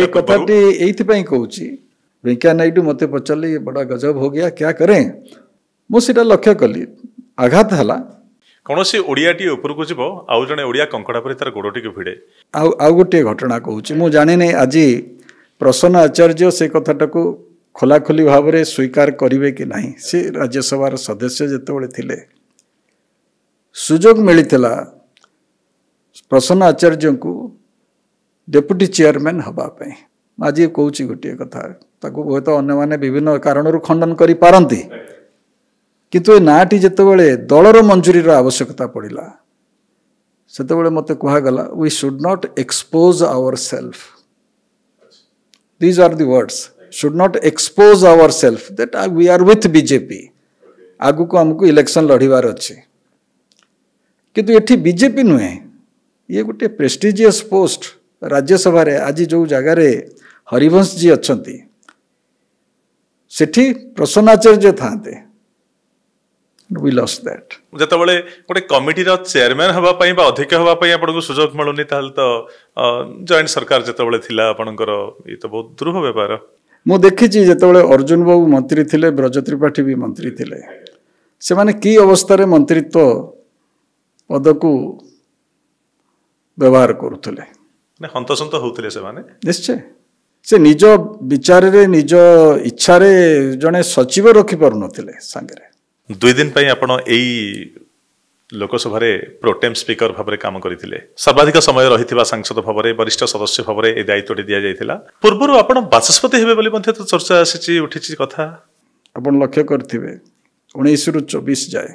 ଏ କଥାଟି ଏଇଥିପାଇଁ କହୁଛି ଭେଙ୍କୟା ନାଇଡୁ ମୋତେ ପଚାରିଲେ ଇଏ ବଡ଼ ଗଜବ ହୋ ଗିଆ କ୍ୟା କରେ ମୁଁ ସେଇଟା ଲକ୍ଷ୍ୟ କଲି ଆଘାତ ହେଲା କୌଣସି ଓଡ଼ିଆଟିଏ ଉପରକୁ ଯିବ ଆଉ ଜଣେ ଓଡ଼ିଆ କଙ୍କଡ଼ା ପରି ତାର ଗୋଡ଼ଟିକୁ ଭିଡ଼େ ଆଉ ଆଉ ଗୋଟିଏ ଘଟଣା କହୁଛି ମୁଁ ଜାଣିନି ଆଜି ପ୍ରସନ୍ନ ଆଚାର୍ଯ୍ୟ ସେ କଥାଟାକୁ ଖୋଲାଖୋଲି ଭାବରେ ସ୍ୱୀକାର କରିବେ କି ନାହିଁ ସେ ରାଜ୍ୟସଭାର ସଦସ୍ୟ ଯେତେବେଳେ ଥିଲେ ସୁଯୋଗ ମିଳିଥିଲା ପ୍ରସନ୍ନ ଆଚାର୍ଯ୍ୟଙ୍କୁ ଡେପୁଟି ଚେୟାରମ୍ୟାନ୍ ହେବା ପାଇଁ ଆଜି କହୁଛି ଗୋଟିଏ କଥା ତାକୁ ହୁଏତ ଅନ୍ୟମାନେ ବିଭିନ୍ନ କାରଣରୁ ଖଣ୍ଡନ କରିପାରନ୍ତି କିନ୍ତୁ ଏ ନାଁଟି ଯେତେବେଳେ ଦଳର ମଞ୍ଜୁରୀର ଆବଶ୍ୟକତା ପଡ଼ିଲା ସେତେବେଳେ ମୋତେ କୁହାଗଲା we should not expose our self These are the words. Should not expose ourselves that we are with BJP. ଆଗକୁ ଆମକୁ ଇଲେକ୍ସନ୍ ଲଢ଼ିବାର ଅଛି କିନ୍ତୁ ଏଠି ବିଜେପି ନୁହେଁ ଇଏ ଗୋଟିଏ ପ୍ରେଷ୍ଟିଜିୟସ୍ ପୋଷ୍ଟ ରାଜ୍ୟସଭାରେ ଆଜି ଯେଉଁ ଜାଗାରେ ହରିବଂଶଜୀ ଅଛନ୍ତି ସେଠି ପ୍ରସନ୍ନ ଆଚାର୍ଯ୍ୟ ଥାଆନ୍ତେ ୱି ଲସ୍ ଦ୍ୟାଟ୍ ଯେତେବେଳେ ଗୋଟେ କମିଟିର ଚେୟାରମ୍ୟାନ୍ ହେବା ପାଇଁ ବା ଅଧ୍ୟକ୍ଷ ହେବା ପାଇଁ ଆପଣଙ୍କୁ ସୁଯୋଗ ମିଳୁନି ତାହେଲେ ତ ଜଏଣ୍ଟ ସରକାର ଯେତେବେଳେ ଥିଲା ଆପଣଙ୍କର ଇଏ ତ ବହୁତ ଦୃଢ଼ ବ୍ୟବହାର ମୁଁ ଦେଖିଛି ଯେତେବେଳେ ଅର୍ଜୁନ ବାବୁ ମନ୍ତ୍ରୀ ଥିଲେ ବ୍ରଜ ତ୍ରିପାଠୀ ବି ମନ୍ତ୍ରୀ ଥିଲେ ସେମାନେ କି ଅବସ୍ଥାରେ ମନ୍ତ୍ରୀତ୍ୱ ପଦକୁ ବ୍ୟବହାର କରୁଥିଲେ ହନ୍ତସନ୍ତ ହଉଥିଲେ ସେମାନେ ନିଶ୍ଚୟ ସେ ନିଜ ବିଚାରରେ ନିଜ ଇଚ୍ଛାରେ ଜଣେ ସଚିବ ରଖିପାରୁନଥିଲେ ସାଙ୍ଗରେ ଦୁଇ ଦିନ ପାଇଁ ଆପଣ ଏଇ ଲୋକସଭାରେ ପ୍ରୋଟେମ୍ ସ୍ପିକର ଭାବରେ କାମ କରିଥିଲେ ସର୍ବାଧିକ ସମୟ ରହିଥିବା ସାଂସଦ ଭାବରେ ବରିଷ୍ଠ ସଦସ୍ୟ ଭାବରେ ଏ ଦାୟିତ୍ୱଟି ଦିଆଯାଇଥିଲା ପୂର୍ବରୁ ଆପଣ ବାଚସ୍ପତି ହେବେ ବୋଲି ମଧ୍ୟ ତ ଚର୍ଚ୍ଚା ଆସିଛି ଉଠିଛି କଥା ଆପଣ ଲକ୍ଷ୍ୟ କରିଥିବେ ଉଣେଇଶରୁ ଚବିଶ ଯାଏ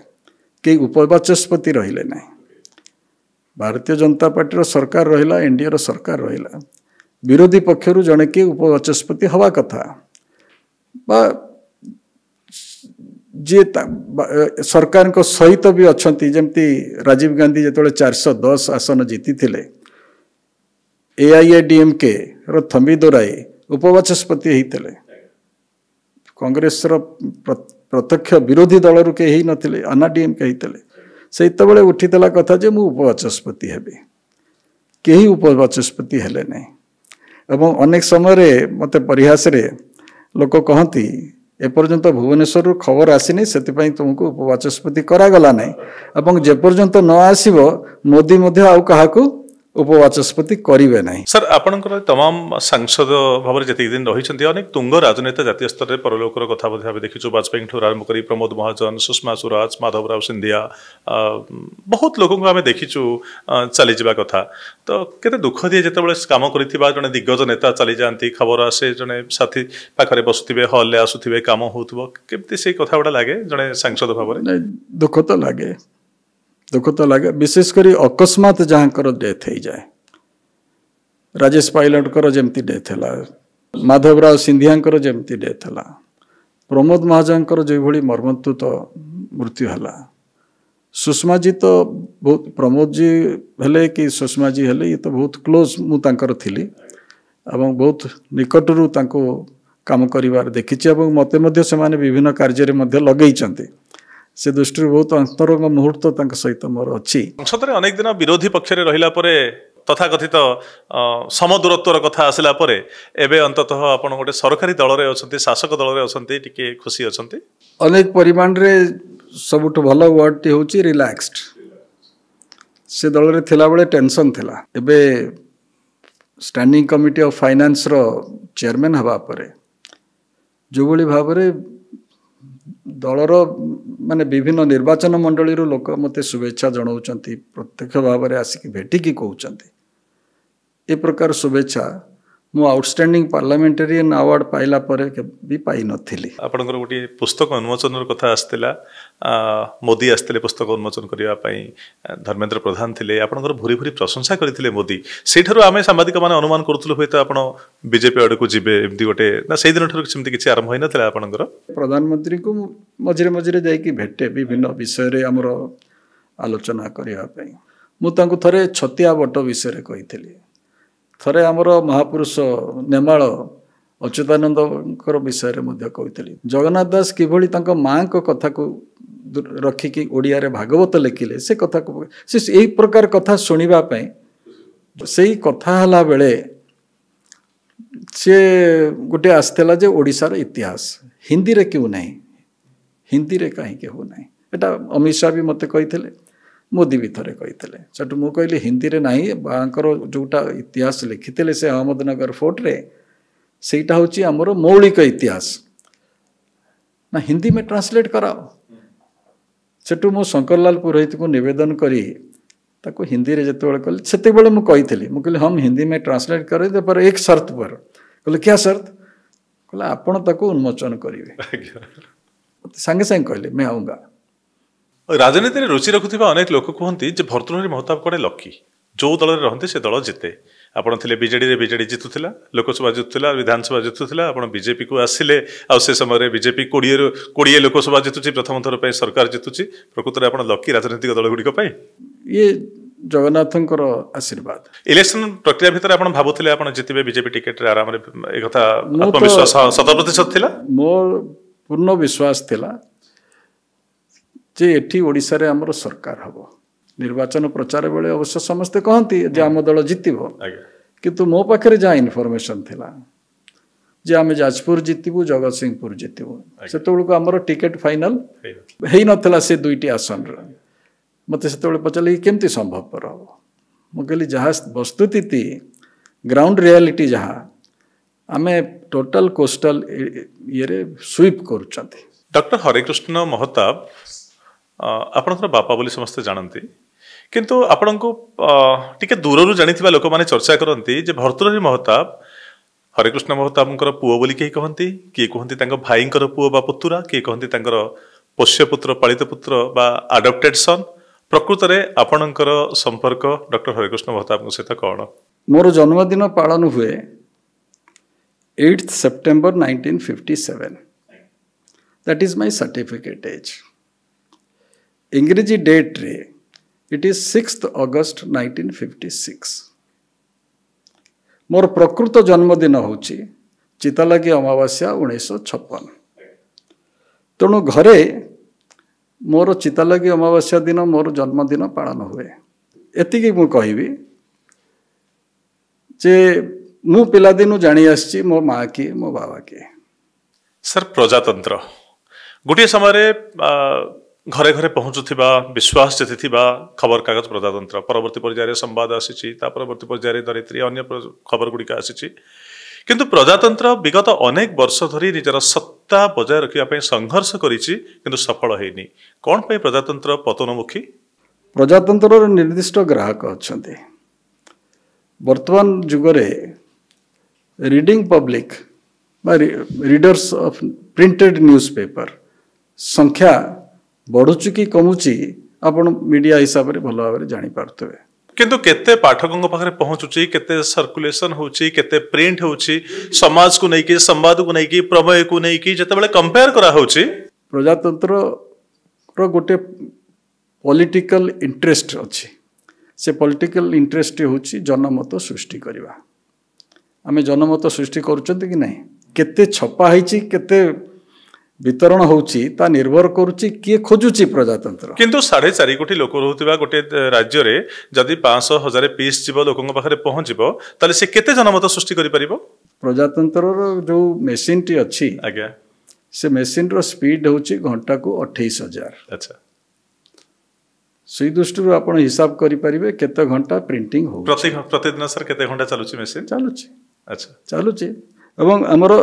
କେହି ଉପବାଚସ୍ପତି ରହିଲେ ନାହିଁ ଭାରତୀୟ ଜନତା ପାର୍ଟିର ସରକାର ରହିଲା ଏନ୍ ଏନ୍ଡିଏର ସରକାର ରହିଲା ବିରୋଧୀ ପକ୍ଷରୁ ଜଣେ କିଏ ଉପବାଚସ୍ପତି ହେବା କଥା ବା जी सरकार सहित भी अच्छा जमी राजीव गांधी जो चार शह दस आसन जीति ए आई ए डीएम के थमी दोराई उपवाचस्पति कंग्रेस प्रत्यक्ष विरोधी दल रू कई नना डीएम के लिए सेत उठी कथा जो मुचस्पति हेबी कहीं उपवाचस्पति हेले नहीं अनेक समय मत परिहास लोक कहती ଏପର୍ଯ୍ୟନ୍ତ ଭୁବନେଶ୍ୱରରୁ ଖବର ଆସିନି ସେଥିପାଇଁ ତୁମକୁ ଉପବାଚସ୍ପତି କରାଗଲା ନାହିଁ ଏବଂ ଯେପର୍ଯ୍ୟନ୍ତ ନ ଆସିବ ମୋଦି ମଧ୍ୟ ଆଉ କାହାକୁ ଉପବାଚସ୍ପତି କରିବେ ନାହିଁ ସାର୍ ଆପଣଙ୍କର ତମାମ ସାଂସଦ ଭାବରେ ଯେତିକି ଦିନ ରହିଛନ୍ତି ଅନେକ ତୁଙ୍ଗ ରାଜନେତା ଜାତୀୟ ସ୍ତରରେ ପରଲୋକର କଥା ମଧ୍ୟ ଆମେ ଦେଖିଛୁ ବାଜପେୟୀଙ୍କଠାରୁ ଆରମ୍ଭ କରି ପ୍ରମୋଦ ମହାଜନ ସୁଷମା ସ୍ୱରାଜ ମାଧବରାଓ ସିନ୍ଧିଆ ବହୁତ ଲୋକଙ୍କୁ ଆମେ ଦେଖିଛୁ ଚାଲିଯିବା କଥା ତ କେତେ ଦୁଃଖ ଦିଏ ଯେତେବେଳେ କାମ କରିଥିବା ଜଣେ ଦିଗ୍ଗଜ ନେତା ଚାଲିଯାଆନ୍ତି ଖବର ଆସେ ଜଣେ ସାଥୀ ପାଖରେ ବସୁଥିବେ ହଲ୍ରେ ଆସୁଥିବେ କାମ ହେଉଥିବ କେମିତି ସେଇ କଥା ଗୁଡ଼ା ଲାଗେ ଜଣେ ସାଂସଦ ଭାବରେ ଦୁଃଖ ତ ଲାଗେ दुख तो लगे विशेषकर अकस्मात जहाँ डेथ हो जाए राजेश पाइलटर जमी डेथ है माधवराव सिंधिया जमी डेथ है प्रमोद महाजन जो भाई मर्मतुत मृत्यु है सुषमा जी तो बहुत प्रमोद जी हेले कि सुषमा जी हेले ये तो बहुत क्लोज मुझे थी एवं बहुत निकट रूप कम कर देखी मत से विभिन्न कार्य लगे ସେ ଦୃଷ୍ଟିରୁ ବହୁତ ଅନ୍ତରଙ୍ଗ ମୁହୂର୍ତ୍ତ ତାଙ୍କ ସହିତ ମୋର ଅଛି ସଂସଦରେ ଅନେକ ଦିନ ବିରୋଧୀ ପକ୍ଷରେ ରହିଲା ପରେ ତଥାକଥିତ ସମଦୂରତ୍ୱର କଥା ଆସିଲା ପରେ ଏବେ ଅନ୍ତତଃ ଆପଣ ଗୋଟେ ସରକାରୀ ଦଳରେ ଅଛନ୍ତି ଶାସକ ଦଳରେ ଅଛନ୍ତି ଟିକେ ଖୁସି ଅଛନ୍ତି ଅନେକ ପରିମାଣରେ ସବୁଠୁ ଭଲ ୱାର୍ଡ଼ଟି ହେଉଛି ରିଲାକ୍ସଡ୍ ସେ ଦଳରେ ଥିଲାବେଳେ ଟେନସନ୍ ଥିଲା ଏବେ ଷ୍ଟାଣ୍ଡିଂ କମିଟି ଅଫ୍ ଫାଇନାନ୍ସର ଚେୟାରମ୍ୟାନ୍ ହେବା ପରେ ଯେଉଁଭଳି ଭାବରେ ଦଳର ମାନେ ବିଭିନ୍ନ ନିର୍ବାଚନ ମଣ୍ଡଳୀରୁ ଲୋକ ମୋତେ ଶୁଭେଚ୍ଛା ଜଣାଉଛନ୍ତି ପ୍ରତ୍ୟକ୍ଷ ଭାବରେ ଆସିକି ଭେଟିକି କହୁଛନ୍ତି ଏ ପ୍ରକାର ଶୁଭେଚ୍ଛା ମୁଁ ଆଉଟଷ୍ଟାଣ୍ଡିଂ ପାର୍ଲାମେଣ୍ଟାରିଆନ୍ ଆୱାର୍ଡ ପାଇଲା ପରେ ବି ପାଇନଥିଲି ଆପଣଙ୍କର ଗୋଟିଏ ପୁସ୍ତକ ଉନ୍ମୋଚନର କଥା ଆସିଥିଲା ମୋଦି ଆସିଥିଲେ ପୁସ୍ତକ ଉନ୍ମୋଚନ କରିବା ପାଇଁ ଧର୍ମେନ୍ଦ୍ର ପ୍ରଧାନ ଥିଲେ ଆପଣଙ୍କର ଭୁରି ଭୁରି ପ୍ରଶଂସା କରିଥିଲେ ମୋଦି ସେଇଠାରୁ ଆମେ ସାମ୍ବାଦିକମାନେ ଅନୁମାନ କରୁଥିଲୁ ହୁଏତ ଆପଣ ବିଜେପି ଆଡ଼କୁ ଯିବେ ଏମିତି ଗୋଟେ ନା ସେଇଦିନ ଠାରୁ ସେମିତି କିଛି ଆରମ୍ଭ ହୋଇନଥିଲା ଆପଣଙ୍କର ପ୍ରଧାନମନ୍ତ୍ରୀଙ୍କୁ ମଝିରେ ମଝିରେ ଯାଇକି ଭେଟେ ବିଭିନ୍ନ ବିଷୟରେ ଆମର ଆଲୋଚନା କରିବା ପାଇଁ ମୁଁ ତାଙ୍କୁ ଥରେ ଛତିଆ ବଟ ବିଷୟରେ କହିଥିଲି ଥରେ ଆମର ମହାପୁରୁଷ ନେମାଳ ଅଚ୍ୟୁତାନନ୍ଦଙ୍କର ବିଷୟରେ ମଧ୍ୟ କହିଥିଲି ଜଗନ୍ନାଥ ଦାସ କିଭଳି ତାଙ୍କ ମାଆଙ୍କ କଥାକୁ ରଖିକି ଓଡ଼ିଆରେ ଭାଗବତ ଲେଖିଲେ ସେ କଥାକୁ ସେ ଏହି ପ୍ରକାର କଥା ଶୁଣିବା ପାଇଁ ସେଇ କଥା ହେଲା ବେଳେ ସିଏ ଗୋଟିଏ ଆସିଥିଲା ଯେ ଓଡ଼ିଶାର ଇତିହାସ ହିନ୍ଦୀରେ କେଉଁ ନାହିଁ ହିନ୍ଦୀରେ କାହିଁକି ହେଉନାହିଁ ଏଇଟା ଅମିତ ଶାହା ବି ମୋତେ କହିଥିଲେ ମୋଦି ବି ଥରେ କହିଥିଲେ ସେଠୁ ମୁଁ କହିଲି ହିନ୍ଦୀରେ ନାହିଁ ବାଙ୍କର ଯେଉଁଟା ଇତିହାସ ଲେଖିଥିଲେ ସେ ଅହମ୍ମଦନଗର ଫୋର୍ଟରେ ସେଇଟା ହେଉଛି ଆମର ମୌଳିକ ଇତିହାସ ନା ହିନ୍ଦୀ ମେ ଟ୍ରାନ୍ସଲେଟ୍ କରାଅ ସେଠୁ ମୁଁ ଶଙ୍କରଲାଲ ପୁରୋହିତଙ୍କୁ ନିବେଦନ କରି ତାକୁ ହିନ୍ଦୀରେ ଯେତେବେଳେ କହିଲି ସେତେବେଳେ ମୁଁ କହିଥିଲି ମୁଁ କହିଲି ହଁ ହିନ୍ଦୀ ମେ ଟ୍ରାନ୍ସଲେଟ୍ କରେ ପରେ ଏକ ସର୍ତ୍ତ ପର କହିଲେ କ୍ୟା ସର୍ତ୍ତ କହିଲେ ଆପଣ ତାକୁ ଉନ୍ମୋଚନ କରିବେ ମୋତେ ସାଙ୍ଗେ ସାଙ୍ଗେ କହିଲେ ମେ ଆଉଙ୍ଗା ରାଜନୀତିରେ ରୁଚି ରଖୁଥିବା ଅନେକ ଲୋକ କୁହନ୍ତି ଯେ ଭର୍ତ୍ତୃହରି ମହତାବ କୁଆଡ଼େ ଲକି ଯେଉଁ ଦଳରେ ରହନ୍ତି ସେ ଦଳ ଜିତେ ଆପଣ ଥିଲେ ବିଜେଡ଼ିରେ ବିଜେଡ଼ି ଜିତୁଥିଲା ଲୋକସଭା ଜିତୁଥିଲା ବିଧାନସଭା ଜିତୁଥିଲା ଆପଣ ବିଜେପିକୁ ଆସିଲେ ଆଉ ସେ ସମୟରେ ବିଜେପି କୋଡ଼ିଏରୁ କୋଡ଼ିଏ ଲୋକସଭା ଜିତୁଛି ପ୍ରଥମ ଥର ପାଇଁ ସରକାର ଜିତୁଛି ପ୍ରକୃତରେ ଆପଣ ଲକି ରାଜନୈତିକ ଦଳଗୁଡ଼ିକ ପାଇଁ ଇଏ ଜଗନ୍ନାଥଙ୍କର ଆଶୀର୍ବାଦ ଇଲେକ୍ସନ ପ୍ରକ୍ରିୟା ଭିତରେ ଆପଣ ଭାବୁଥିଲେ ଆପଣ ଜିତିବେ ବିଜେପି ଟିକେଟରେ ଆରାମରେ ଏକଥା ଶତ ପ୍ରତିଶତ ଥିଲା ମୋର ପୂର୍ଣ୍ଣ ବିଶ୍ୱାସ ଥିଲା ଯେ ଏଠି ଓଡ଼ିଶାରେ ଆମର ସରକାର ହେବ ନିର୍ବାଚନ ପ୍ରଚାର ବେଳେ ଅବଶ୍ୟ ସମସ୍ତେ କହନ୍ତି ଯେ ଆମ ଦଳ ଜିତିବ କିନ୍ତୁ ମୋ ପାଖରେ ଯାହା ଇନଫର୍ମେସନ୍ ଥିଲା ଯେ ଆମେ ଯାଜପୁର ଜିତିବୁ ଜଗତସିଂହପୁର ଜିତିବୁ ସେତେବେଳକୁ ଆମର ଟିକେଟ୍ ଫାଇନାଲ୍ ହେଇନଥିଲା ସେ ଦୁଇଟି ଆସନର ମୋତେ ସେତେବେଳେ ପଚାରିଲେ କେମିତି ସମ୍ଭବପର ହେବ ମୁଁ କହିଲି ଯାହା ବସ୍ତୁସ୍ଥିତି ଗ୍ରାଉଣ୍ଡ ରିଆଲିଟି ଯାହା ଆମେ ଟୋଟାଲ କୋଷ୍ଟାଲ ଇଏରେ ସୁଇପ୍ କରୁଛନ୍ତି ଡକ୍ଟର ହରେକୃଷ୍ଣ ମହତାବ ଆପଣଙ୍କର ବାପା ବୋଲି ସମସ୍ତେ ଜାଣନ୍ତି କିନ୍ତୁ ଆପଣଙ୍କୁ ଟିକେ ଦୂରରୁ ଜାଣିଥିବା ଲୋକମାନେ ଚର୍ଚ୍ଚା କରନ୍ତି ଯେ ଭର୍ତ୍ତୃହରି ମହତାବ ହରେକୃଷ୍ଣ ମହତାବଙ୍କର ପୁଅ ବୋଲି କେହି କହନ୍ତି କିଏ କୁହନ୍ତି ତାଙ୍କ ଭାଇଙ୍କର ପୁଅ ବା ପୁତୁରା କିଏ କହନ୍ତି ତାଙ୍କର ପୋଷ୍ୟ ପୁତ୍ର ପାଳିତ ପୁତ୍ର ବା ଆଡପ୍ଟେଡ଼ ସନ୍ ପ୍ରକୃତରେ ଆପଣଙ୍କର ସମ୍ପର୍କ ଡକ୍ଟର ହରେକୃଷ୍ଣ ମହତାବଙ୍କ ସହିତ କ'ଣ ମୋର ଜନ୍ମଦିନ ପାଳନ ହୁଏ eight September nineteen fifty seven that is my certificate age ଇଂରେଜୀ ଡେଟ୍ରେ it is sixth August nineteen fifty six ମୋର ପ୍ରକୃତ ଜନ୍ମଦିନ ହେଉଛି ଚିତାଲାଗି ଅମାବାସ୍ୟା ଉଣେଇଶହ ଛପନ ତେଣୁ ଘରେ ମୋର ଚିତାଲାଗି ଅମାବାସ୍ୟା ଦିନ ମୋର ଜନ୍ମଦିନ ପାଳନ ହୁଏ ଏତିକି ମୁଁ କହିବି ଯେ ମୁଁ ପିଲାଦିନୁ ଜାଣି ଆସିଛି ମୋ ମା' କିଏ ମୋ ବାବା କିଏ ସାର୍ ପ୍ରଜାତନ୍ତ୍ର ଗୋଟିଏ ସମୟରେ ଘରେ ଘରେ ପହଞ୍ଚୁଥିବା ବିଶ୍ୱାସ ଜିତିଥିବା ଖବରକାଗଜ ପ୍ରଜାତନ୍ତ୍ର ପରବର୍ତ୍ତୀ ପର୍ଯ୍ୟାୟରେ ସମ୍ବାଦ ଆସିଛି ତା ପରବର୍ତ୍ତୀ ପର୍ଯ୍ୟାୟରେ ଧରିତ୍ରୀ ଅନ୍ୟ ଖବର ଗୁଡ଼ିକ ଆସିଛି କିନ୍ତୁ ପ୍ରଜାତନ୍ତ୍ର ବିଗତ ଅନେକ ବର୍ଷ ଧରି ନିଜର ସତ୍ତା ବଜାୟ ରଖିବା ପାଇଁ ସଂଘର୍ଷ କରିଛି କିନ୍ତୁ ସଫଳ ହୋଇନି କ'ଣ ପାଇଁ ପ୍ରଜାତନ୍ତ୍ର ପତନମୁଖୀ ପ୍ରଜାତନ୍ତ୍ରର ନିର୍ଦ୍ଦିଷ୍ଟ ଗ୍ରାହକ ଅଛନ୍ତି ବର୍ତ୍ତମାନ ଯୁଗରେ ରିଡିଂ ପବ୍ଲିକ ବା readers of printed newspaper ସଂଖ୍ୟା ବଢ଼ୁଛି କି କମୁଛି ଆପଣ ମିଡ଼ିଆ ହିସାବରେ ଭଲ ଭାବରେ ଜାଣିପାରୁଥିବେ କିନ୍ତୁ କେତେ ପାଠକଙ୍କ ପାଖରେ ପହଞ୍ଚୁଛି କେତେ ସର୍କୁଲେସନ ହେଉଛି କେତେ ପ୍ରିଣ୍ଟ ହେଉଛି ସମାଜକୁ ନେଇକି ସମ୍ବାଦକୁ ନେଇକି ପ୍ରମେୟକୁ ନେଇକି ଯେତେବେଳେ କମ୍ପେୟାର କରାହେଉଛି ପ୍ରଜାତନ୍ତ୍ରର ଗୋଟେ ପଲିଟିକାଲ ଇଣ୍ଟରେଷ୍ଟ ଅଛି ସେ ପଲିଟିକାଲ ଇଣ୍ଟରେଷ୍ଟ ହେଉଛି ଜନମତ ସୃଷ୍ଟି କରିବା ଆମେ ଜନମତ ସୃଷ୍ଟି କରୁଛନ୍ତି କି ନାହିଁ କେତେ ଛପା ହେଇଛି କେତେ ବିତରଣ ହେଉଛି ତା ନିର୍ଭର କରୁଛି କିଏ ଖୋଜୁଛି ପ୍ରଜାତନ୍ତ୍ର କିନ୍ତୁ ସାଢ଼େ ଚାରି କୋଟି ଲୋକ ରହୁଥିବା ଗୋଟେ ରାଜ୍ୟରେ ଯଦି ପାଞ୍ଚଶହ ହଜାର ପିସ୍ ଯିବ ଲୋକଙ୍କ ପାଖରେ ପହଞ୍ଚିବ ତାହେଲେ ସେ କେତେ ଜନମତ ସୃଷ୍ଟି କରିପାରିବ ପ୍ରଜାତନ୍ତ୍ରର ଯେଉଁ ମେସିନ୍ଟି ଅଛି ଆଜ୍ଞା ସେ ମେସିନ୍ର ସ୍ପିଡ୍ ହେଉଛି ଘଣ୍ଟାକୁ ଅଠେଇଶ ହଜାର ଆଚ୍ଛା ସେଇ ଦୃଷ୍ଟିରୁ ଆପଣ ହିସାବ କରିପାରିବେ କେତେ ଘଣ୍ଟା ପ୍ରିଣ୍ଟିଂ ହେଉଛି ପ୍ରତିଦିନ ସାର୍ କେତେ ଘଣ୍ଟା ଚାଲୁଛି ମେସିନ୍ ଚାଲୁଛି ଆଚ୍ଛା ଚାଲୁଛି ଏବଂ ଆମର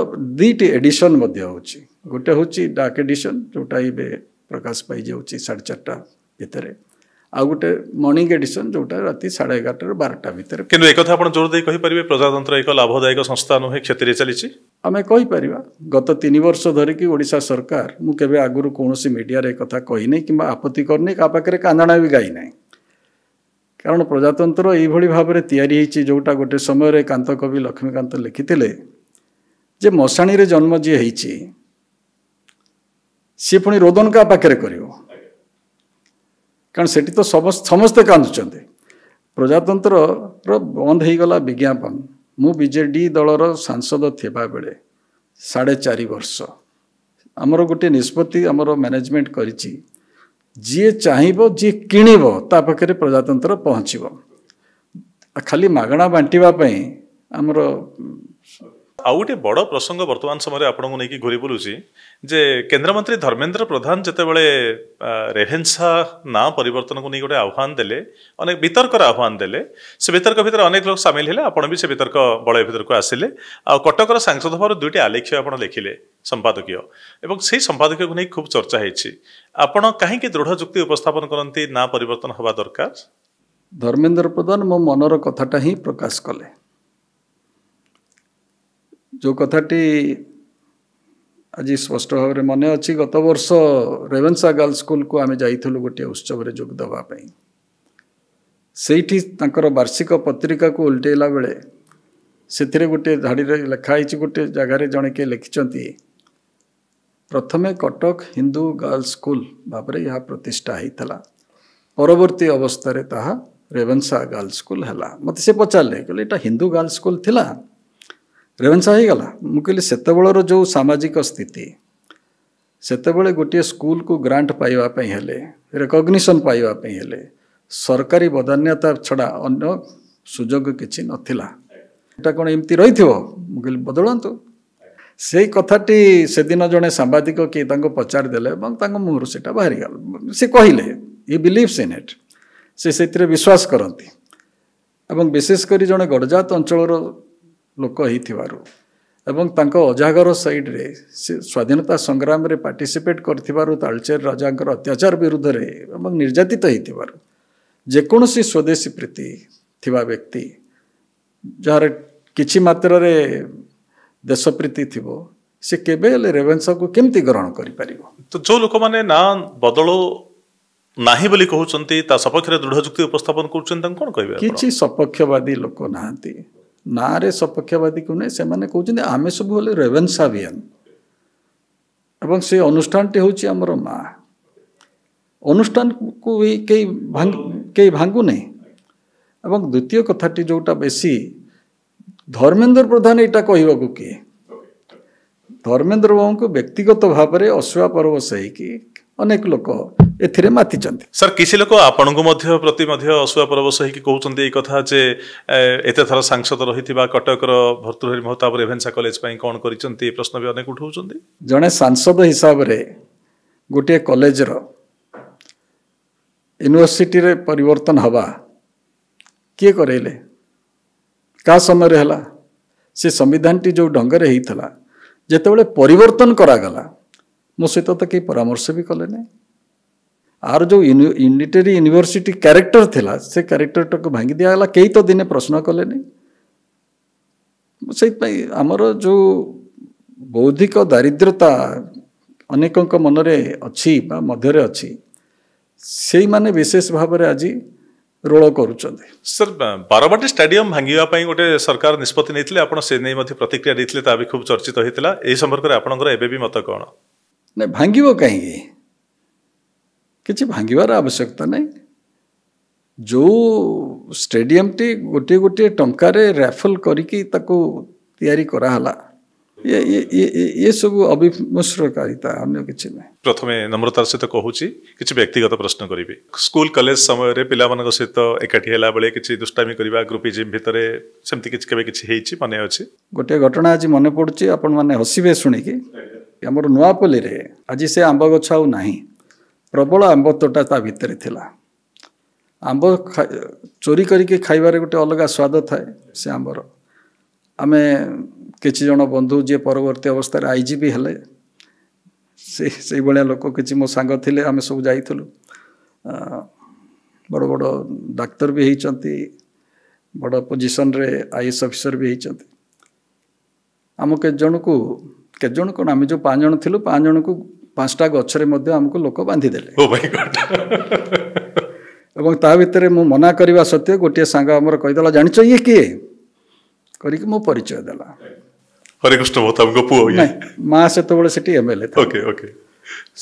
ଦୁଇଟି ଏଡ଼ିସନ୍ ମଧ୍ୟ ହେଉଛି ଗୋଟେ ହେଉଛି ଡାର୍କ ଏଡ଼ିସନ୍ ଯେଉଁଟା ଏବେ ପ୍ରକାଶ ପାଇଯାଉଛି ସାଢ଼େ ଚାରିଟା ଭିତରେ ଆଉ ଗୋଟେ ମର୍ଣ୍ଣିଂ ଏଡିସନ୍ ଯେଉଁଟା ରାତି ସାଢ଼େ ଏଗାରଟାରୁ ବାରଟା ଭିତରେ କିନ୍ତୁ ଏକଥା ଆପଣ ଜୋର ଦେଇ କହିପାରିବେ ପ୍ରଜାତନ୍ତ୍ର ଏକ ଲାଭଦାୟକ ସଂସ୍ଥା ନୁହେଁ କ୍ଷତିରେ ଚାଲିଛି ଆମେ କହିପାରିବା ଗତ ତିନି ବର୍ଷ ଧରିକି ଓଡ଼ିଶା ସରକାର ମୁଁ କେବେ ଆଗରୁ କୌଣସି ମିଡ଼ିଆରେ ଏକଥା କହିନି କିମ୍ବା ଆପତ୍ତି କରିନି କାହା ପାଖରେ କାନ୍ଦଣା ବି ଗାଇ ନାହିଁ କାରଣ ପ୍ରଜାତନ୍ତ୍ର ଏଇଭଳି ଭାବରେ ତିଆରି ହେଇଛି ଯେଉଁଟା ଗୋଟେ ସମୟରେ କାନ୍ତ କବି ଲକ୍ଷ୍ମୀକାନ୍ତ ଲେଖିଥିଲେ ଯେ ମଶାଣିରେ ଜନ୍ମ ଯିଏ ହେଇଛି ସିଏ ପୁଣି ରୋଦନ କାହା ପାଖରେ କରିବ କାରଣ ସେଠି ତ ସମସ୍ତେ କାନ୍ଦୁଛନ୍ତି ପ୍ରଜାତନ୍ତ୍ରର ବନ୍ଦ ହେଇଗଲା ବିଜ୍ଞାପନ ମୁଁ ବିଜେଡ଼ି ଦଳର ସାଂସଦ ଥିବାବେଳେ ସାଢ଼େ ଚାରି ବର୍ଷ ଆମର ଗୋଟିଏ ନିଷ୍ପତ୍ତି ଆମର ମ୍ୟାନେଜମେଣ୍ଟ କରିଛି ଯିଏ ଚାହିଁବ ଯିଏ କିଣିବ ତା ପାଖରେ ପ୍ରଜାତନ୍ତ୍ର ପହଞ୍ଚିବ ଖାଲି ମାଗଣା ବାଣ୍ଟିବା ପାଇଁ ଆମର ଆଉ ଗୋଟିଏ ବଡ଼ ପ୍ରସଙ୍ଗ ବର୍ତ୍ତମାନ ସମୟରେ ଆପଣଙ୍କୁ ନେଇକି ଘୁରି ବୁଲୁଛି ଯେ କେନ୍ଦ୍ରମନ୍ତ୍ରୀ ଧର୍ମେନ୍ଦ୍ର ପ୍ରଧାନ ଯେତେବେଳେ ରେଭେନ୍ସା ନାଁ ପରିବର୍ତ୍ତନକୁ ନେଇ ଗୋଟେ ଆହ୍ୱାନ ଦେଲେ ଅନେକ ବିତର୍କର ଆହ୍ୱାନ ଦେଲେ ସେ ବିତର୍କ ଭିତରେ ଅନେକ ଲୋକ ସାମିଲ ହେଲେ ଆପଣ ବି ସେ ବିତର୍କ ବଳୟ ଭିତରକୁ ଆସିଲେ ଆଉ କଟକର ସାଂସଦ ଭାବରେ ଦୁଇଟି ଆଲେଖ୍ୟ ଆପଣ ଲେଖିଲେ ସମ୍ପାଦକୀୟ ଏବଂ ସେହି ସମ୍ପାଦକୀୟକୁ ନେଇ ଖୁବ୍ ଚର୍ଚ୍ଚା ହେଇଛି ଆପଣ କାହିଁକି ଦୃଢ଼ ଯୁକ୍ତି ଉପସ୍ଥାପନ କରନ୍ତି ନାଁ ପରିବର୍ତ୍ତନ ହେବା ଦରକାର ଧର୍ମେନ୍ଦ୍ର ପ୍ରଧାନ ମୋ ମନର କଥାଟା ହିଁ ପ୍ରକାଶ କଲେ ଯେଉଁ କଥାଟି ଆଜି ସ୍ପଷ୍ଟ ଭାବରେ ମନେ ଅଛି ଗତବର୍ଷ ରେଭେନ୍ସା ଗାର୍ଲ ସ୍କୁଲକୁ ଆମେ ଯାଇଥିଲୁ ଗୋଟିଏ ଉତ୍ସବରେ ଯୋଗ ଦେବା ପାଇଁ ସେଇଠି ତାଙ୍କର ବାର୍ଷିକ ପତ୍ରିକାକୁ ଓଲଟେଇଲା ବେଳେ ସେଥିରେ ଗୋଟିଏ ଧାଡ଼ିରେ ଲେଖା ହେଇଛି ଗୋଟିଏ ଜାଗାରେ ଜଣେ କିଏ ଲେଖିଛନ୍ତି ପ୍ରଥମେ କଟକ ହିନ୍ଦୁ ଗାର୍ଲ ସ୍କୁଲ ଭାବରେ ଏହା ପ୍ରତିଷ୍ଠା ହୋଇଥିଲା ପରବର୍ତ୍ତୀ ଅବସ୍ଥାରେ ତାହା ରେଭେନ୍ସା ଗାର୍ଲ ସ୍କୁଲ ହେଲା ମୋତେ ସେ ପଚାରିଲେ କହିଲେ ଏଇଟା ହିନ୍ଦୁ ଗାର୍ଲ ସ୍କୁଲ ଥିଲା ରେଭେନ୍ସା ହେଇଗଲା ମୁଁ କହିଲି ସେତେବେଳର ଯେଉଁ ସାମାଜିକ ସ୍ଥିତି ସେତେବେଳେ ଗୋଟିଏ ସ୍କୁଲକୁ ଗ୍ରାଣ୍ଟ ପାଇବା ପାଇଁ ହେଲେ ରେକଗ୍ନିସନ୍ ପାଇବା ପାଇଁ ହେଲେ ସରକାରୀ ବଦାନ୍ୟତା ଛଡ଼ା ଅନ୍ୟ ସୁଯୋଗ କିଛି ନଥିଲା ଏଇଟା କ'ଣ ଏମିତି ରହିଥିବ ମୁଁ କହିଲି ବଦଳାନ୍ତୁ ସେଇ କଥାଟି ସେଦିନ ଜଣେ ସାମ୍ବାଦିକ କିଏ ତାଙ୍କୁ ପଚାରିଦେଲେ ଏବଂ ତାଙ୍କ ମୁହଁରୁ ସେଇଟା ବାହାରିଗଲା ସେ କହିଲେ ଇ ବିଲିଭ୍ସ ଇନ୍ ଇଟ୍ ସେ ସେଥିରେ ବିଶ୍ୱାସ କରନ୍ତି ଏବଂ ବିଶେଷ କରି ଜଣେ ଗଡ଼ଜାତ ଅଞ୍ଚଳର ଲୋକ ହେଇଥିବାରୁ ଏବଂ ତାଙ୍କ ଅଜାଗର ସାଇଡ଼୍ରେ ସେ ସ୍ୱାଧୀନତା ସଂଗ୍ରାମରେ ପାର୍ଟିସିପେଟ୍ କରିଥିବାରୁ ତାଳଚେର ରାଜାଙ୍କର ଅତ୍ୟାଚାର ବିରୁଦ୍ଧରେ ଏବଂ ନିର୍ଯାତିତ ହେଇଥିବାରୁ ଯେକୌଣସି ସ୍ୱଦେଶୀ ପ୍ରୀତି ଥିବା ବ୍ୟକ୍ତି ଯାହାର କିଛି ମାତ୍ରାରେ ଦେଶ ପ୍ରୀତି ଥିବ ସେ କେବେ ହେଲେ ରେଭେନ୍ସକୁ କେମିତି ଗ୍ରହଣ କରିପାରିବ ତ ଯେଉଁ ଲୋକମାନେ ନା ବଦଳ ନାହିଁ ବୋଲି କହୁଛନ୍ତି ତା ସପକ୍ଷରେ ଦୃଢ଼ ଯୁକ୍ତି ଉପସ୍ଥାପନ କରୁଛନ୍ତି ତାଙ୍କୁ କ'ଣ କହିବେ କିଛି ସପକ୍ଷବାଦୀ ଲୋକ ନାହାନ୍ତି ना सपक्षवादी को नहीं से मैंने आम सब हम रेवेन्सावियन एवं से अनुष्ठान हूँ आम अनुष्ठान को भी कई भांग कई भांगू नहीं द्वितीय कथाटी जोटा बेस धर्मेन्द्र प्रधान यहाँ कह धर्मेन्द्र बाबू को व्यक्तिगत भाव में अशुआ पर्व सही अनेक लोक ଏଥିରେ ମାତିଛନ୍ତି ସାର୍ କିଛି ଲୋକ ଆପଣଙ୍କୁ ମଧ୍ୟ ପ୍ରତି ମଧ୍ୟ ଅସୁଆ ପରବଶ ହେଇକି କହୁଛନ୍ତି ଏଇ କଥା ଯେ ଏତେ ଥର ସାଂସଦ ରହିଥିବା କଟକର ଭର୍ତ୍ତୃହରି ମହତାବ ରେଭେନ୍ସା କଲେଜ ପାଇଁ କ'ଣ କରିଛନ୍ତି ଏ ପ୍ରଶ୍ନ ବି ଅନେକ ଉଠାଉଛନ୍ତି ଜଣେ ସାଂସଦ ହିସାବରେ ଗୋଟିଏ କଲେଜର ୟୁନିଭର୍ସିଟିରେ ପରିବର୍ତ୍ତନ ହେବା କିଏ କରେଇଲେ କାହା ସମୟରେ ହେଲା ସେ ସମ୍ବିଧାନଟି ଯେଉଁ ଢଙ୍ଗରେ ହେଇଥିଲା ଯେତେବେଳେ ପରିବର୍ତ୍ତନ କରାଗଲା ମୋ ସହିତ ତ କେହି ପରାମର୍ଶ ବି କଲେ ନାହିଁ ଆର ଯେଉଁ ୟୁନିଟେରୀ ୟୁନିଭର୍ସିଟି କ୍ୟାରେକ୍ଟର ଥିଲା ସେ କ୍ୟାରେକ୍ଟରଟାକୁ ଭାଙ୍ଗି ଦିଆଗଲା କେହି ତ ଦିନେ ପ୍ରଶ୍ନ କଲେନି ସେଇଥିପାଇଁ ଆମର ଯେଉଁ ବୌଦ୍ଧିକ ଦାରିଦ୍ରତା ଅନେକଙ୍କ ମନରେ ଅଛି ବା ମଧ୍ୟରେ ଅଛି ସେଇମାନେ ବିଶେଷ ଭାବରେ ଆଜି ରୋଳ କରୁଛନ୍ତି ସାର୍ ବାରବାଟୀ ଷ୍ଟାଡିୟମ ଭାଙ୍ଗିବା ପାଇଁ ଗୋଟେ ସରକାର ନିଷ୍ପତ୍ତି ନେଇଥିଲେ ଆପଣ ସେ ନେଇ ମଧ୍ୟ ପ୍ରତିକ୍ରିୟା ଦେଇଥିଲେ ତା ବି ଖୁବ୍ ଚର୍ଚ୍ଚିତ ହୋଇଥିଲା ଏହି ସମ୍ପର୍କରେ ଆପଣଙ୍କର ଏବେ ବି ମତ କ'ଣ ନାଇଁ ଭାଙ୍ଗିବ କାହିଁକି କିଛି ଭାଙ୍ଗିବାର ଆବଶ୍ୟକତା ନାହିଁ ଯେଉଁ ଷ୍ଟାଡ଼ିୟମ୍ଟି ଗୋଟିଏ ଗୋଟିଏ ଟଙ୍କାରେ ରାଫଲ୍ କରିକି ତାକୁ ତିଆରି କରାହେଲା ଏସବୁ ଅବିମୁଶ୍ରକାରିତା ଅନ୍ୟ କିଛି ନାହିଁ ପ୍ରଥମେ ନମ୍ରତାର ସହିତ କହୁଛି କିଛି ବ୍ୟକ୍ତିଗତ ପ୍ରଶ୍ନ କରିବି ସ୍କୁଲ କଲେଜ ସମୟରେ ପିଲାମାନଙ୍କ ସହିତ ଏକାଠି ହେଲା ବେଳେ କିଛି ଦୁଷ୍ଟାମି କରିବା ଗ୍ରୁପିଜିମ୍ ଭିତରେ ସେମିତି କିଛି କେବେ କିଛି ହେଇଛି ମନେ ଅଛି ଗୋଟିଏ ଘଟଣା ଆଜି ମନେ ପଡ଼ୁଛି ଆପଣମାନେ ହସିବେ ଶୁଣିକି ଆମର ନୂଆପଲ୍ଲୀରେ ଆଜି ସେ ଆମ୍ବ ଗଛ ଆଉ ନାହିଁ ପ୍ରବଳ ଆମ୍ବ ତୋଟା ତା ଭିତରେ ଥିଲା ଆମ୍ବ ଚୋରି କରିକି ଖାଇବାରେ ଗୋଟେ ଅଲଗା ସ୍ୱାଦ ଥାଏ ସେ ଆମ୍ବର ଆମେ କିଛି ଜଣ ବନ୍ଧୁ ଯିଏ ପରବର୍ତ୍ତୀ ଅବସ୍ଥାରେ ଆଇ ଜି ବି ହେଲେ ସେ ସେଇଭଳିଆ ଲୋକ କିଛି ମୋ ସାଙ୍ଗ ଥିଲେ ଆମେ ସବୁ ଯାଇଥିଲୁ ବଡ଼ ବଡ଼ ଡାକ୍ତର ବି ହେଇଛନ୍ତି ବଡ଼ ପୋଜିସନ୍ରେ ଆଇ ଏସ୍ ଅଫିସର ବି ହେଇଛନ୍ତି ଆମ କେତେଜଣକୁ କେତେଜଣ କ'ଣ ଆମେ ଯେଉଁ ପାଞ୍ଚ ଜଣ ଥିଲୁ ପାଞ୍ଚ ଜଣଙ୍କୁ ପାଞ୍ଚଟା ଗଛରେ ମଧ୍ୟ ଆମକୁ ଲୋକ ବାନ୍ଧିଦେଲେ ଏବଂ ତା ଭିତରେ ମୁଁ ମନା କରିବା ସତ୍ତ୍ୱେ ଗୋଟିଏ ସାଙ୍ଗ ଆମର କହିଦେଲା ଜାଣିଛ ଇଏ କିଏ କରିକି ମୁଁ ପରିଚୟ ଦେଲା ହରେକୃଷ୍ଣ ମହତାବଙ୍କ ପୁଅ ମା ସେତେବେଳେ ସେଠି ଏମ୍ ଏଲ୍ ଏ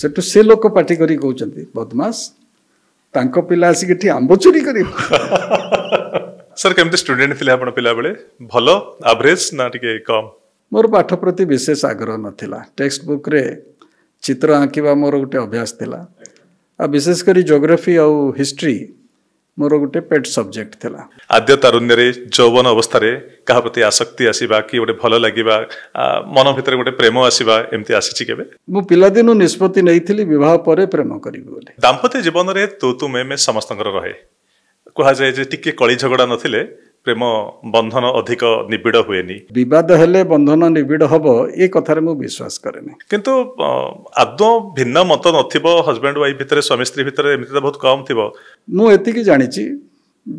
ସେଠୁ ସେ ଲୋକ ପାଟି କରି କହୁଛନ୍ତି ବଦମାସ ତାଙ୍କ ପିଲା ଆସିକି ଏଠି ଆମ୍ବ ଚୋରି କରିବ ସାର୍ କେମିତି ଷ୍ଟୁଡେଣ୍ଟ ଥିଲେ ଆପଣ ପିଲାବେଳେ ଭଲ ଆଭରେଜ ନା ଟିକେ କମ୍ ମୋର ପାଠ ପ୍ରତି ବିଶେଷ ଆଗ୍ରହ ନଥିଲା ଟେକ୍ସଟ ବୁକ୍ରେ ଚିତ୍ର ଆଙ୍କିବା ମୋର ଗୋଟେ ଅଭ୍ୟାସ ଥିଲା ଆଉ ବିଶେଷ କରି ଜୋଗ୍ରାଫି ଆଉ ହିଷ୍ଟ୍ରି ମୋର ଗୋଟେ ପେଟ୍ ସବଜେକ୍ଟ ଥିଲା ଆଦ୍ୟ ତାରୁଣ୍ୟରେ ଯୌବନ ଅବସ୍ଥାରେ କାହା ପ୍ରତି ଆସକ୍ତି ଆସିବା କି ଗୋଟେ ଭଲ ଲାଗିବା ମନ ଭିତରେ ଗୋଟେ ପ୍ରେମ ଆସିବା ଏମିତି ଆସିଛି କେବେ ମୁଁ ପିଲାଦିନୁ ନିଷ୍ପତ୍ତି ନେଇଥିଲି ବିବାହ ପରେ ପ୍ରେମ କରିବି ବୋଲି ଦାମ୍ପତ୍ୟ ଜୀବନରେ ତୁ ତୁ ମେ ମେ ସମସ୍ତଙ୍କର ରହେ କୁହାଯାଏ ଯେ ଟିକେ କଳି ଝଗଡ଼ା ନଥିଲେ ପ୍ରେମ ବନ୍ଧନ ଅଧିକ ନିବିଡ଼ ହୁଏନି ବିବାଦ ହେଲେ ବନ୍ଧନ ନିବିଡ଼ ହେବ ଏ କଥାରେ ମୁଁ ବିଶ୍ୱାସ କରେନି କିନ୍ତୁ ଆଦୌ ଭିନ୍ନ ମତ ନଥିବ ହଜବେଣ୍ଡ ୱାଇଫ୍ ଭିତରେ ସ୍ୱାମୀ ସ୍ତ୍ରୀ ଭିତରେ ଏମିତି ତ ବହୁତ କମ୍ ଥିବ ମୁଁ ଏତିକି ଜାଣିଛି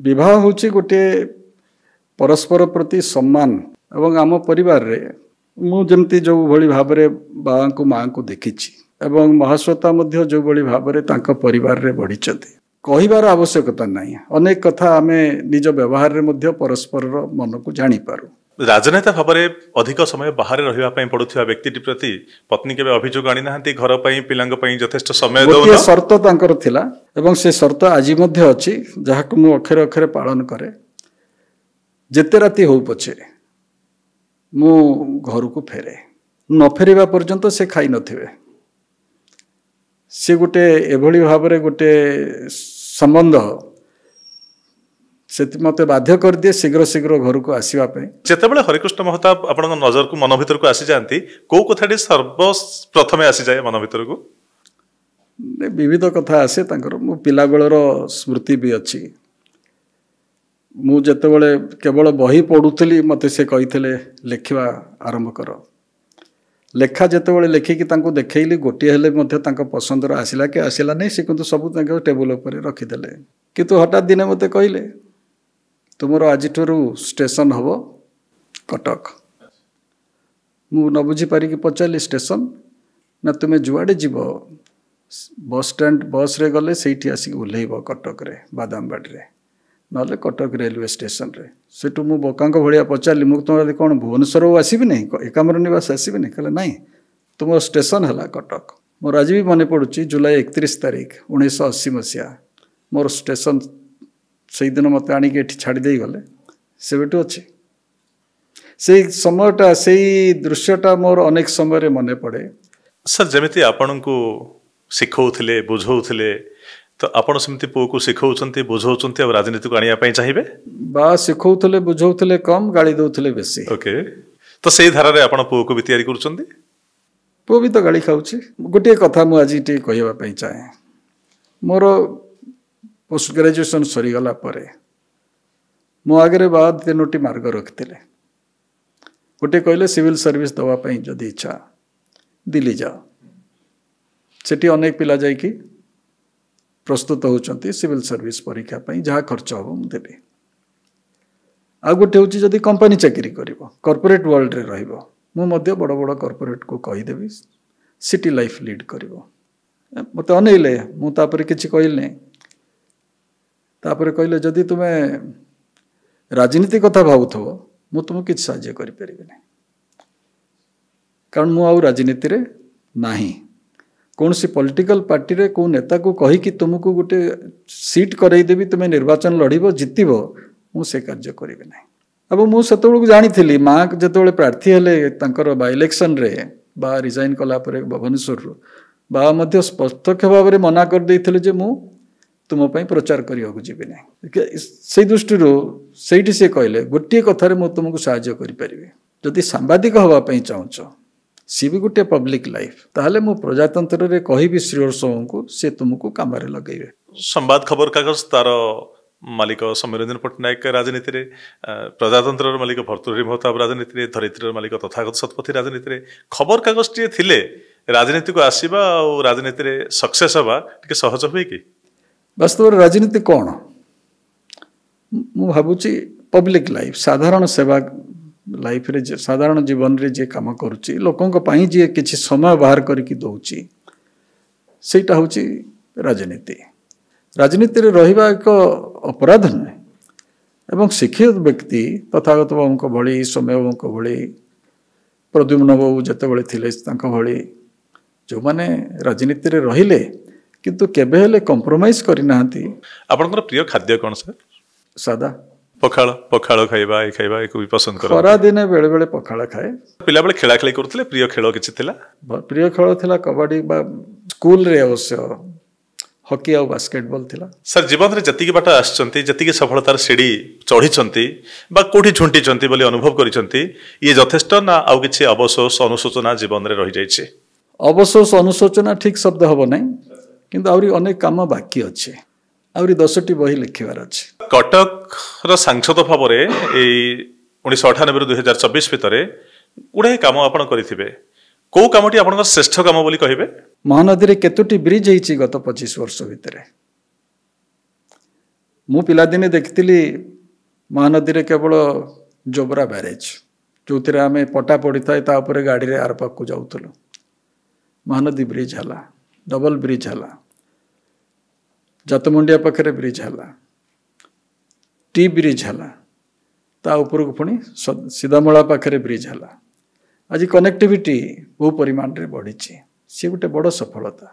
ବିବାହ ହେଉଛି ଗୋଟିଏ ପରସ୍ପର ପ୍ରତି ସମ୍ମାନ ଏବଂ ଆମ ପରିବାରରେ ମୁଁ ଯେମିତି ଯେଉଁଭଳି ଭାବରେ ବାବାଙ୍କୁ ମାଆଙ୍କୁ ଦେଖିଛି ଏବଂ ମହାଶ୍ୱତା ମଧ୍ୟ ଯେଉଁଭଳି ଭାବରେ ତାଙ୍କ ପରିବାରରେ ବଢ଼ିଛନ୍ତି କହିବାର ଆବଶ୍ୟକତା ନାହିଁ ଅନେକ କଥା ଆମେ ନିଜ ବ୍ୟବହାରରେ ମଧ୍ୟ ପରସ୍ପରର ମନକୁ ଜାଣିପାରୁ ରାଜନେତା ଭାବରେ ଅଧିକ ସମୟ ବାହାରେ ରହିବା ପାଇଁ ପଡୁଥିବା ବ୍ୟକ୍ତିଟି ପ୍ରତି ପତ୍ନୀ କେବେ ଅଭିଯୋଗ ଆଣିନାହାନ୍ତି ଘର ପାଇଁ ପିଲାଙ୍କ ପାଇଁ ଯଥେଷ୍ଟ ସମୟ ଗୋଟିଏ ସର୍ତ୍ତ ତାଙ୍କର ଥିଲା ଏବଂ ସେ ସର୍ତ୍ତ ଆଜି ମଧ୍ୟ ଅଛି ଯାହାକୁ ମୁଁ ଅକ୍ଷରେ ଅକ୍ଷରେ ପାଳନ କରେ ଯେତେ ରାତି ହଉ ପଛେ ମୁଁ ଘରକୁ ଫେରେ ନ ଫେରିବା ପର୍ଯ୍ୟନ୍ତ ସେ ଖାଇନଥିବେ ସେ ଗୋଟେ ଏଭଳି ଭାବରେ ଗୋଟେ ସମ୍ବନ୍ଧ ସେଥି ମୋତେ ବାଧ୍ୟ କରିଦିଏ ଶୀଘ୍ର ଶୀଘ୍ର ଘରକୁ ଆସିବା ପାଇଁ ଯେତେବେଳେ ହରିକୃଷ୍ଣ ମହତାବ ଆପଣଙ୍କ ନଜରକୁ ମନ ଭିତରକୁ ଆସିଯାଆନ୍ତି କେଉଁ କଥାଟି ସର୍ବପ୍ରଥମେ ଆସିଯାଏ ମନ ଭିତରକୁ ବିବିଧ କଥା ଆସେ ତାଙ୍କର ମୋ ପିଲାବେଳର ସ୍ମୃତି ବି ଅଛି ମୁଁ ଯେତେବେଳେ କେବଳ ବହି ପଢ଼ୁଥିଲି ମୋତେ ସେ କହିଥିଲେ ଲେଖିବା ଆରମ୍ଭ କର ଲେଖା ଯେତେବେଳେ ଲେଖିକି ତାଙ୍କୁ ଦେଖେଇଲି ଗୋଟିଏ ହେଲେ ମଧ୍ୟ ତାଙ୍କ ପସନ୍ଦର ଆସିଲା କି ଆସିଲାନି ସେ କିନ୍ତୁ ସବୁ ତାଙ୍କ ଟେବୁଲ ଉପରେ ରଖିଦେଲେ କିନ୍ତୁ ହଠାତ୍ ଦିନେ ମୋତେ କହିଲେ ତୁମର ଆଜିଠାରୁ ଷ୍ଟେସନ୍ ହେବ କଟକ ମୁଁ ନ ବୁଝିପାରିକି ପଚାରିଲି ଷ୍ଟେସନ୍ ନା ତୁମେ ଯୁଆଡ଼େ ଯିବ ବସ୍ ଷ୍ଟାଣ୍ଡ ବସ୍ରେ ଗଲେ ସେଇଠି ଆସିକି ଓହ୍ଲେଇବ କଟକରେ ବାଦାମବାଡ଼ିରେ ନହେଲେ କଟକ ରେଲୱେ ଷ୍ଟେସନରେ ସେଠୁ ମୁଁ ବକାଙ୍କ ଭଳିଆ ପଚାରିଲି ମୁଁ ତୁମର କ'ଣ ଭୁବନେଶ୍ୱରରୁ ଆସିବିନି ଏକାମର ନିବାସ ଆସିବିନି କହିଲେ ନାହିଁ ତୁମର ଷ୍ଟେସନ ହେଲା କଟକ ମୋର ଆଜି ବି ମନେ ପଡ଼ୁଛି ଜୁଲାଇ ଏକତିରିଶ ତାରିଖ ଉଣେଇଶହ ଅଶୀ ମସିହା ମୋର ଷ୍ଟେସନ ସେଇଦିନ ମୋତେ ଆଣିକି ଏଠି ଛାଡ଼ି ଦେଇଗଲେ ସେବେଠୁ ଅଛି ସେଇ ସମୟଟା ସେଇ ଦୃଶ୍ୟଟା ମୋର ଅନେକ ସମୟରେ ମନେ ପଡ଼େ ସାର୍ ଯେମିତି ଆପଣଙ୍କୁ ଶିଖଉଥିଲେ ବୁଝାଉଥିଲେ ତ ଆପଣ ସେମିତି ପୁଅକୁ ଶିଖଉଛନ୍ତି ବୁଝଉଛନ୍ତି ଆଉ ରାଜନୀତିକୁ ଆଣିବା ପାଇଁ ଚାହିଁବେ ବା ଶିଖଉଥିଲେ ବୁଝଉଥିଲେ କମ୍ ଗାଳି ଦେଉଥିଲେ ବେଶୀ ଓକେ ତ ସେଇ ଧାରାରେ ଆପଣ ପୁଅକୁ ବି ତିଆରି କରୁଛନ୍ତି ପୁଅ ବି ତ ଗାଳି ଖାଉଛି ଗୋଟିଏ କଥା ମୁଁ ଆଜି ଟିକେ କହିବା ପାଇଁ ଚାହେଁ ମୋର ପୋଷ୍ଟ ଗ୍ରାଜୁଏସନ୍ ସରିଗଲା ପରେ ମୋ ଆଗରେ ବା ତିନୋଟି ମାର୍ଗ ରଖିଥିଲେ ଗୋଟେ କହିଲେ ସିଭିଲ୍ ସର୍ଭିସ୍ ଦେବା ପାଇଁ ଯଦି ଇଚ୍ଛା ଦିଲ୍ଲୀ ଯାଅ ସେଠି ଅନେକ ପିଲା ଯାଇକି ପ୍ରସ୍ତୁତ ହେଉଛନ୍ତି ସିଭିଲ୍ ସର୍ଭିସ୍ ପରୀକ୍ଷା ପାଇଁ ଯାହା ଖର୍ଚ୍ଚ ହେବ ମୁଁ ଦେବି ଆଉ ଗୋଟେ ହେଉଛି ଯଦି କମ୍ପାନୀ ଚାକିରି କରିବ କର୍ପୋରେଟ୍ ୱାର୍ଲଡ଼ରେ ରହିବ ମୁଁ ମଧ୍ୟ ବଡ଼ ବଡ଼ କର୍ପୋରେଟ୍କୁ କହିଦେବି ସିଟି ଲାଇଫ୍ ଲିଡ୍ କରିବ ମୋତେ ଅନେଇଲେ ମୁଁ ତାପରେ କିଛି କହିଲିନି ତାପରେ କହିଲେ ଯଦି ତୁମେ ରାଜନୀତି କଥା ଭାବୁଥିବ ମୁଁ ତୁମକୁ କିଛି ସାହାଯ୍ୟ କରିପାରିବିନି କାରଣ ମୁଁ ଆଉ ରାଜନୀତିରେ ନାହିଁ କୌଣସି ପଲିଟିକାଲ୍ ପାର୍ଟିରେ କେଉଁ ନେତାକୁ କହିକି ତୁମକୁ ଗୋଟେ ସିଟ୍ କରେଇଦେବି ତୁମେ ନିର୍ବାଚନ ଲଢ଼ିବ ଜିତିବ ମୁଁ ସେ କାର୍ଯ୍ୟ କରିବି ନାହିଁ ଏବଂ ମୁଁ ସେତେବେଳକୁ ଜାଣିଥିଲି ମା ଯେତେବେଳେ ପ୍ରାର୍ଥୀ ହେଲେ ତାଙ୍କର ବା ଇଲେକ୍ସନରେ ବା ରିଜାଇନ୍ କଲା ପରେ ଭୁବନେଶ୍ୱରରୁ ବା ମଧ୍ୟ ସ୍ପଷ୍ଟକ୍ଷ ଭାବରେ ମନା କରିଦେଇଥିଲେ ଯେ ମୁଁ ତୁମ ପାଇଁ ପ୍ରଚାର କରିବାକୁ ଯିବି ନାହିଁ ସେଇ ଦୃଷ୍ଟିରୁ ସେଇଠି ସେ କହିଲେ ଗୋଟିଏ କଥାରେ ମୁଁ ତୁମକୁ ସାହାଯ୍ୟ କରିପାରିବି ଯଦି ସାମ୍ବାଦିକ ହେବା ପାଇଁ ଚାହୁଁଛ ସିଏ ବି ଗୋଟିଏ ପବ୍ଲିକ ଲାଇଫ୍ ତାହେଲେ ମୁଁ ପ୍ରଜାତନ୍ତ୍ରରେ କହିବି ଶ୍ରୀବର୍ଷଙ୍କୁ ସେ ତୁମକୁ କାମରେ ଲଗେଇବେ ସମ୍ବାଦ ଖବରକାଗଜ ତାର ମାଲିକ ସୌମ୍ୟରଞ୍ଜନ ପଟ୍ଟନାୟକ ରାଜନୀତିରେ ପ୍ରଜାତନ୍ତ୍ରର ମାଲିକ ଭର୍ତ୍ତୃହରି ମହତାବ ରାଜନୀତିରେ ଧରିତ୍ରୀର ମାଲିକ ତଥାଗତ ଶତପଥୀ ରାଜନୀତିରେ ଖବରକାଗଜଟିଏ ଥିଲେ ରାଜନୀତିକୁ ଆସିବା ଆଉ ରାଜନୀତିରେ ସକ୍ସେସ୍ ହେବା ଟିକେ ସହଜ ହୁଏ କି ବାସ୍ତବରେ ରାଜନୀତି କ'ଣ ମୁଁ ଭାବୁଛି ପବ୍ଲିକ ଲାଇଫ୍ ସାଧାରଣ ସେବା ଲାଇଫ୍ରେ ଯେ ସାଧାରଣ ଜୀବନରେ ଯିଏ କାମ କରୁଛି ଲୋକଙ୍କ ପାଇଁ ଯିଏ କିଛି ସମୟ ବାହାର କରିକି ଦେଉଛି ସେଇଟା ହେଉଛି ରାଜନୀତି ରାଜନୀତିରେ ରହିବା ଏକ ଅପରାଧ ନୁହେଁ ଏବଂ ଶିକ୍ଷିତ ବ୍ୟକ୍ତି ତଥାଗତ ବାବୁଙ୍କ ଭଳି ସୌମ୍ୟ ବାବୁଙ୍କ ଭଳି ପ୍ରଦ୍ୟୁମ୍ନ ବାବୁ ଯେତେବେଳେ ଥିଲେ ତାଙ୍କ ଭଳି ଯେଉଁମାନେ ରାଜନୀତିରେ ରହିଲେ କିନ୍ତୁ କେବେ ହେଲେ କମ୍ପ୍ରମାଇଜ୍ କରିନାହାନ୍ତି ଆପଣଙ୍କର ପ୍ରିୟ ଖାଦ୍ୟ କ'ଣ ସାର୍ ସାଦା ପଖାଳ ପଖାଳ ଖାଇବା ଏ ଖାଇବା ଏକୁ ବି ପସନ୍ଦ କର ଖରାଦିନେ ବେଳେବେଳେ ପଖାଳ ଖାଏ ପିଲାବେଳେ ଖେଳାଖେଳି କରୁଥିଲେ ପ୍ରିୟ ଖେଳ କିଛି ଥିଲା ପ୍ରିୟ ଖେଳ ଥିଲା କବାଡ଼ି ବା ସ୍କୁଲରେ ଅବଶ୍ୟ ହକି ଆଉ ବାସ୍କେଟବଲ୍ ଥିଲା ସାର୍ ଜୀବନରେ ଯେତିକି ବାଟ ଆସିଛନ୍ତି ଯେତିକି ସଫଳତାର ସିଡ଼ି ଚଢ଼ିଛନ୍ତି ବା କେଉଁଠି ଝୁଣ୍ଟିଛନ୍ତି ବୋଲି ଅନୁଭବ କରିଛନ୍ତି ଇଏ ଯଥେଷ୍ଟ ନା ଆଉ କିଛି ଅବଶୋଷ ଅନୁଶୋଚନା ଜୀବନରେ ରହିଯାଇଛି ଅବଶୋଷ ଅନୁଶୋଚନା ଠିକ୍ ଶବ୍ଦ ହେବ ନାହିଁ କିନ୍ତୁ ଆହୁରି ଅନେକ କାମ ବାକି ଅଛି ଆହୁରି ଦଶଟି ବହି ଲେଖିବାର ଅଛି କଟକର ସାଂସଦ ଭାବରେ ଏଇ ଉଣେଇଶହ ଅଠାନବେରୁ ଦୁଇ ହଜାର ଚବିଶ ଭିତରେ ଗୁଡ଼ାଏ କାମ ଆପଣ କରିଥିବେ କେଉଁ କାମଟି ଆପଣଙ୍କର ଶ୍ରେଷ୍ଠ କାମ ବୋଲି କହିବେ ମହାନଦୀରେ କେତୋଟି ବ୍ରିଜ୍ ହେଇଛି ଗତ ପଚିଶ ବର୍ଷ ଭିତରେ ମୁଁ ପିଲାଦିନେ ଦେଖିଥିଲି ମହାନଦୀରେ କେବଳ ଜୋବରା ବ୍ୟାରେଜ୍ ଯେଉଁଥିରେ ଆମେ ପଟା ପଡ଼ିଥାଏ ତା ଉପରେ ଗାଡ଼ିରେ ଆର ପାଖକୁ ଯାଉଥିଲୁ ମହାନଦୀ ବ୍ରିଜ୍ ହେଲା ଡବଲ୍ ବ୍ରିଜ୍ ହେଲା ଜାତମୁଣ୍ଡିଆ ପାଖରେ ବ୍ରିଜ୍ ହେଲା ଟି ବ୍ରିଜ୍ ହେଲା ତା ଉପରକୁ ପୁଣି ସିଧାମଳା ପାଖରେ ବ୍ରିଜ୍ ହେଲା ଆଜି କନେକ୍ଟିଭିଟି ବହୁ ପରିମାଣରେ ବଢ଼ିଛି ସିଏ ଗୋଟେ ବଡ଼ ସଫଳତା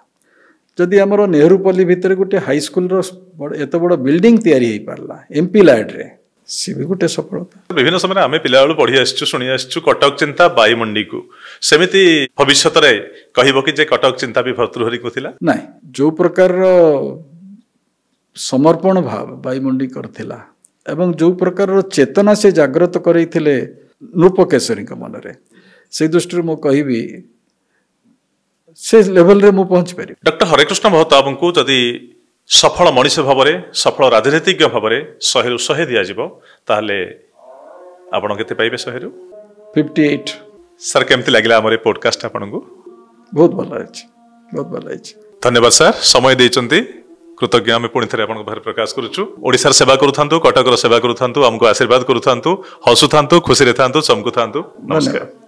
ଯଦି ଆମର ନେହେରୁପଲ୍ଲୀ ଭିତରେ ଗୋଟେ ହାଇସ୍କୁଲର ଏତେ ବଡ଼ ବିଲ୍ଡିଂ ତିଆରି ହେଇପାରିଲା ଏମ୍ପି ଲାଇଡ଼ରେ ସିଏ ବି ଗୋଟେ ସଫଳତା ବିଭିନ୍ନ ସମୟରେ ଆମେ ପିଲାବେଳୁ ପଢି ଆସିଛୁ ଶୁଣି ଆସିଛୁ କଟକ ଚିନ୍ତା ବାଇମଣ୍ଡିକୁ ସେମିତି ଭବିଷ୍ୟତରେ କହିବ କି ଯେ କଟକ ଚିନ୍ତା ବି ଭର୍ତ୍ତୃହରିକୁ ଥିଲା ନାହିଁ ଯେଉଁ ପ୍ରକାରର ସମର୍ପଣ ଭାବ ବାୟୁମଣ୍ଡିକର ଥିଲା ଏବଂ ଯେଉଁ ପ୍ରକାରର ଚେତନା ସେ ଜାଗ୍ରତ କରେଇଥିଲେ ନୃପକେଶରୀଙ୍କ ମନରେ ସେ ଦୃଷ୍ଟିରୁ ମୁଁ କହିବି ସେ ଲେଭେଲରେ ମୁଁ ପହଞ୍ଚି ପାରିବି ଡକ୍ଟର ହରେକୃଷ୍ଣ ମହତାବଙ୍କୁ ଯଦି ସଫଳ ମଣିଷ ଭାବରେ ସଫଳ ରାଜନୀତିଜ୍ଞ ଭାବରେ ଶହେରୁ ଶହେ ଦିଆଯିବ ତାହେଲେ ଆପଣ କେତେ ପାଇବେ ଶହେରୁ ଫିଫ୍ଟି ଏଇଟ୍ ସାର୍ କେମିତି ଲାଗିଲା ଆମର ଏ ପୋଡ଼କାଷ୍ଟ ଆପଣଙ୍କୁ ବହୁତ ଭଲ ହେଇଛି ବହୁତ ଭଲ ହେଇଛି ଧନ୍ୟବାଦ ସାର୍ ସମୟ ଦେଇଛନ୍ତି কৃতজ্ঞ আমি পুঁ থেকে আপনার ভাবে প্রকাশ করছু ওড়শার সেবা করু কটকর সেবা করু আমি আশীর্বাদ করু হসু থাকে খুশি থাকে চমকু থাকে নমস্কার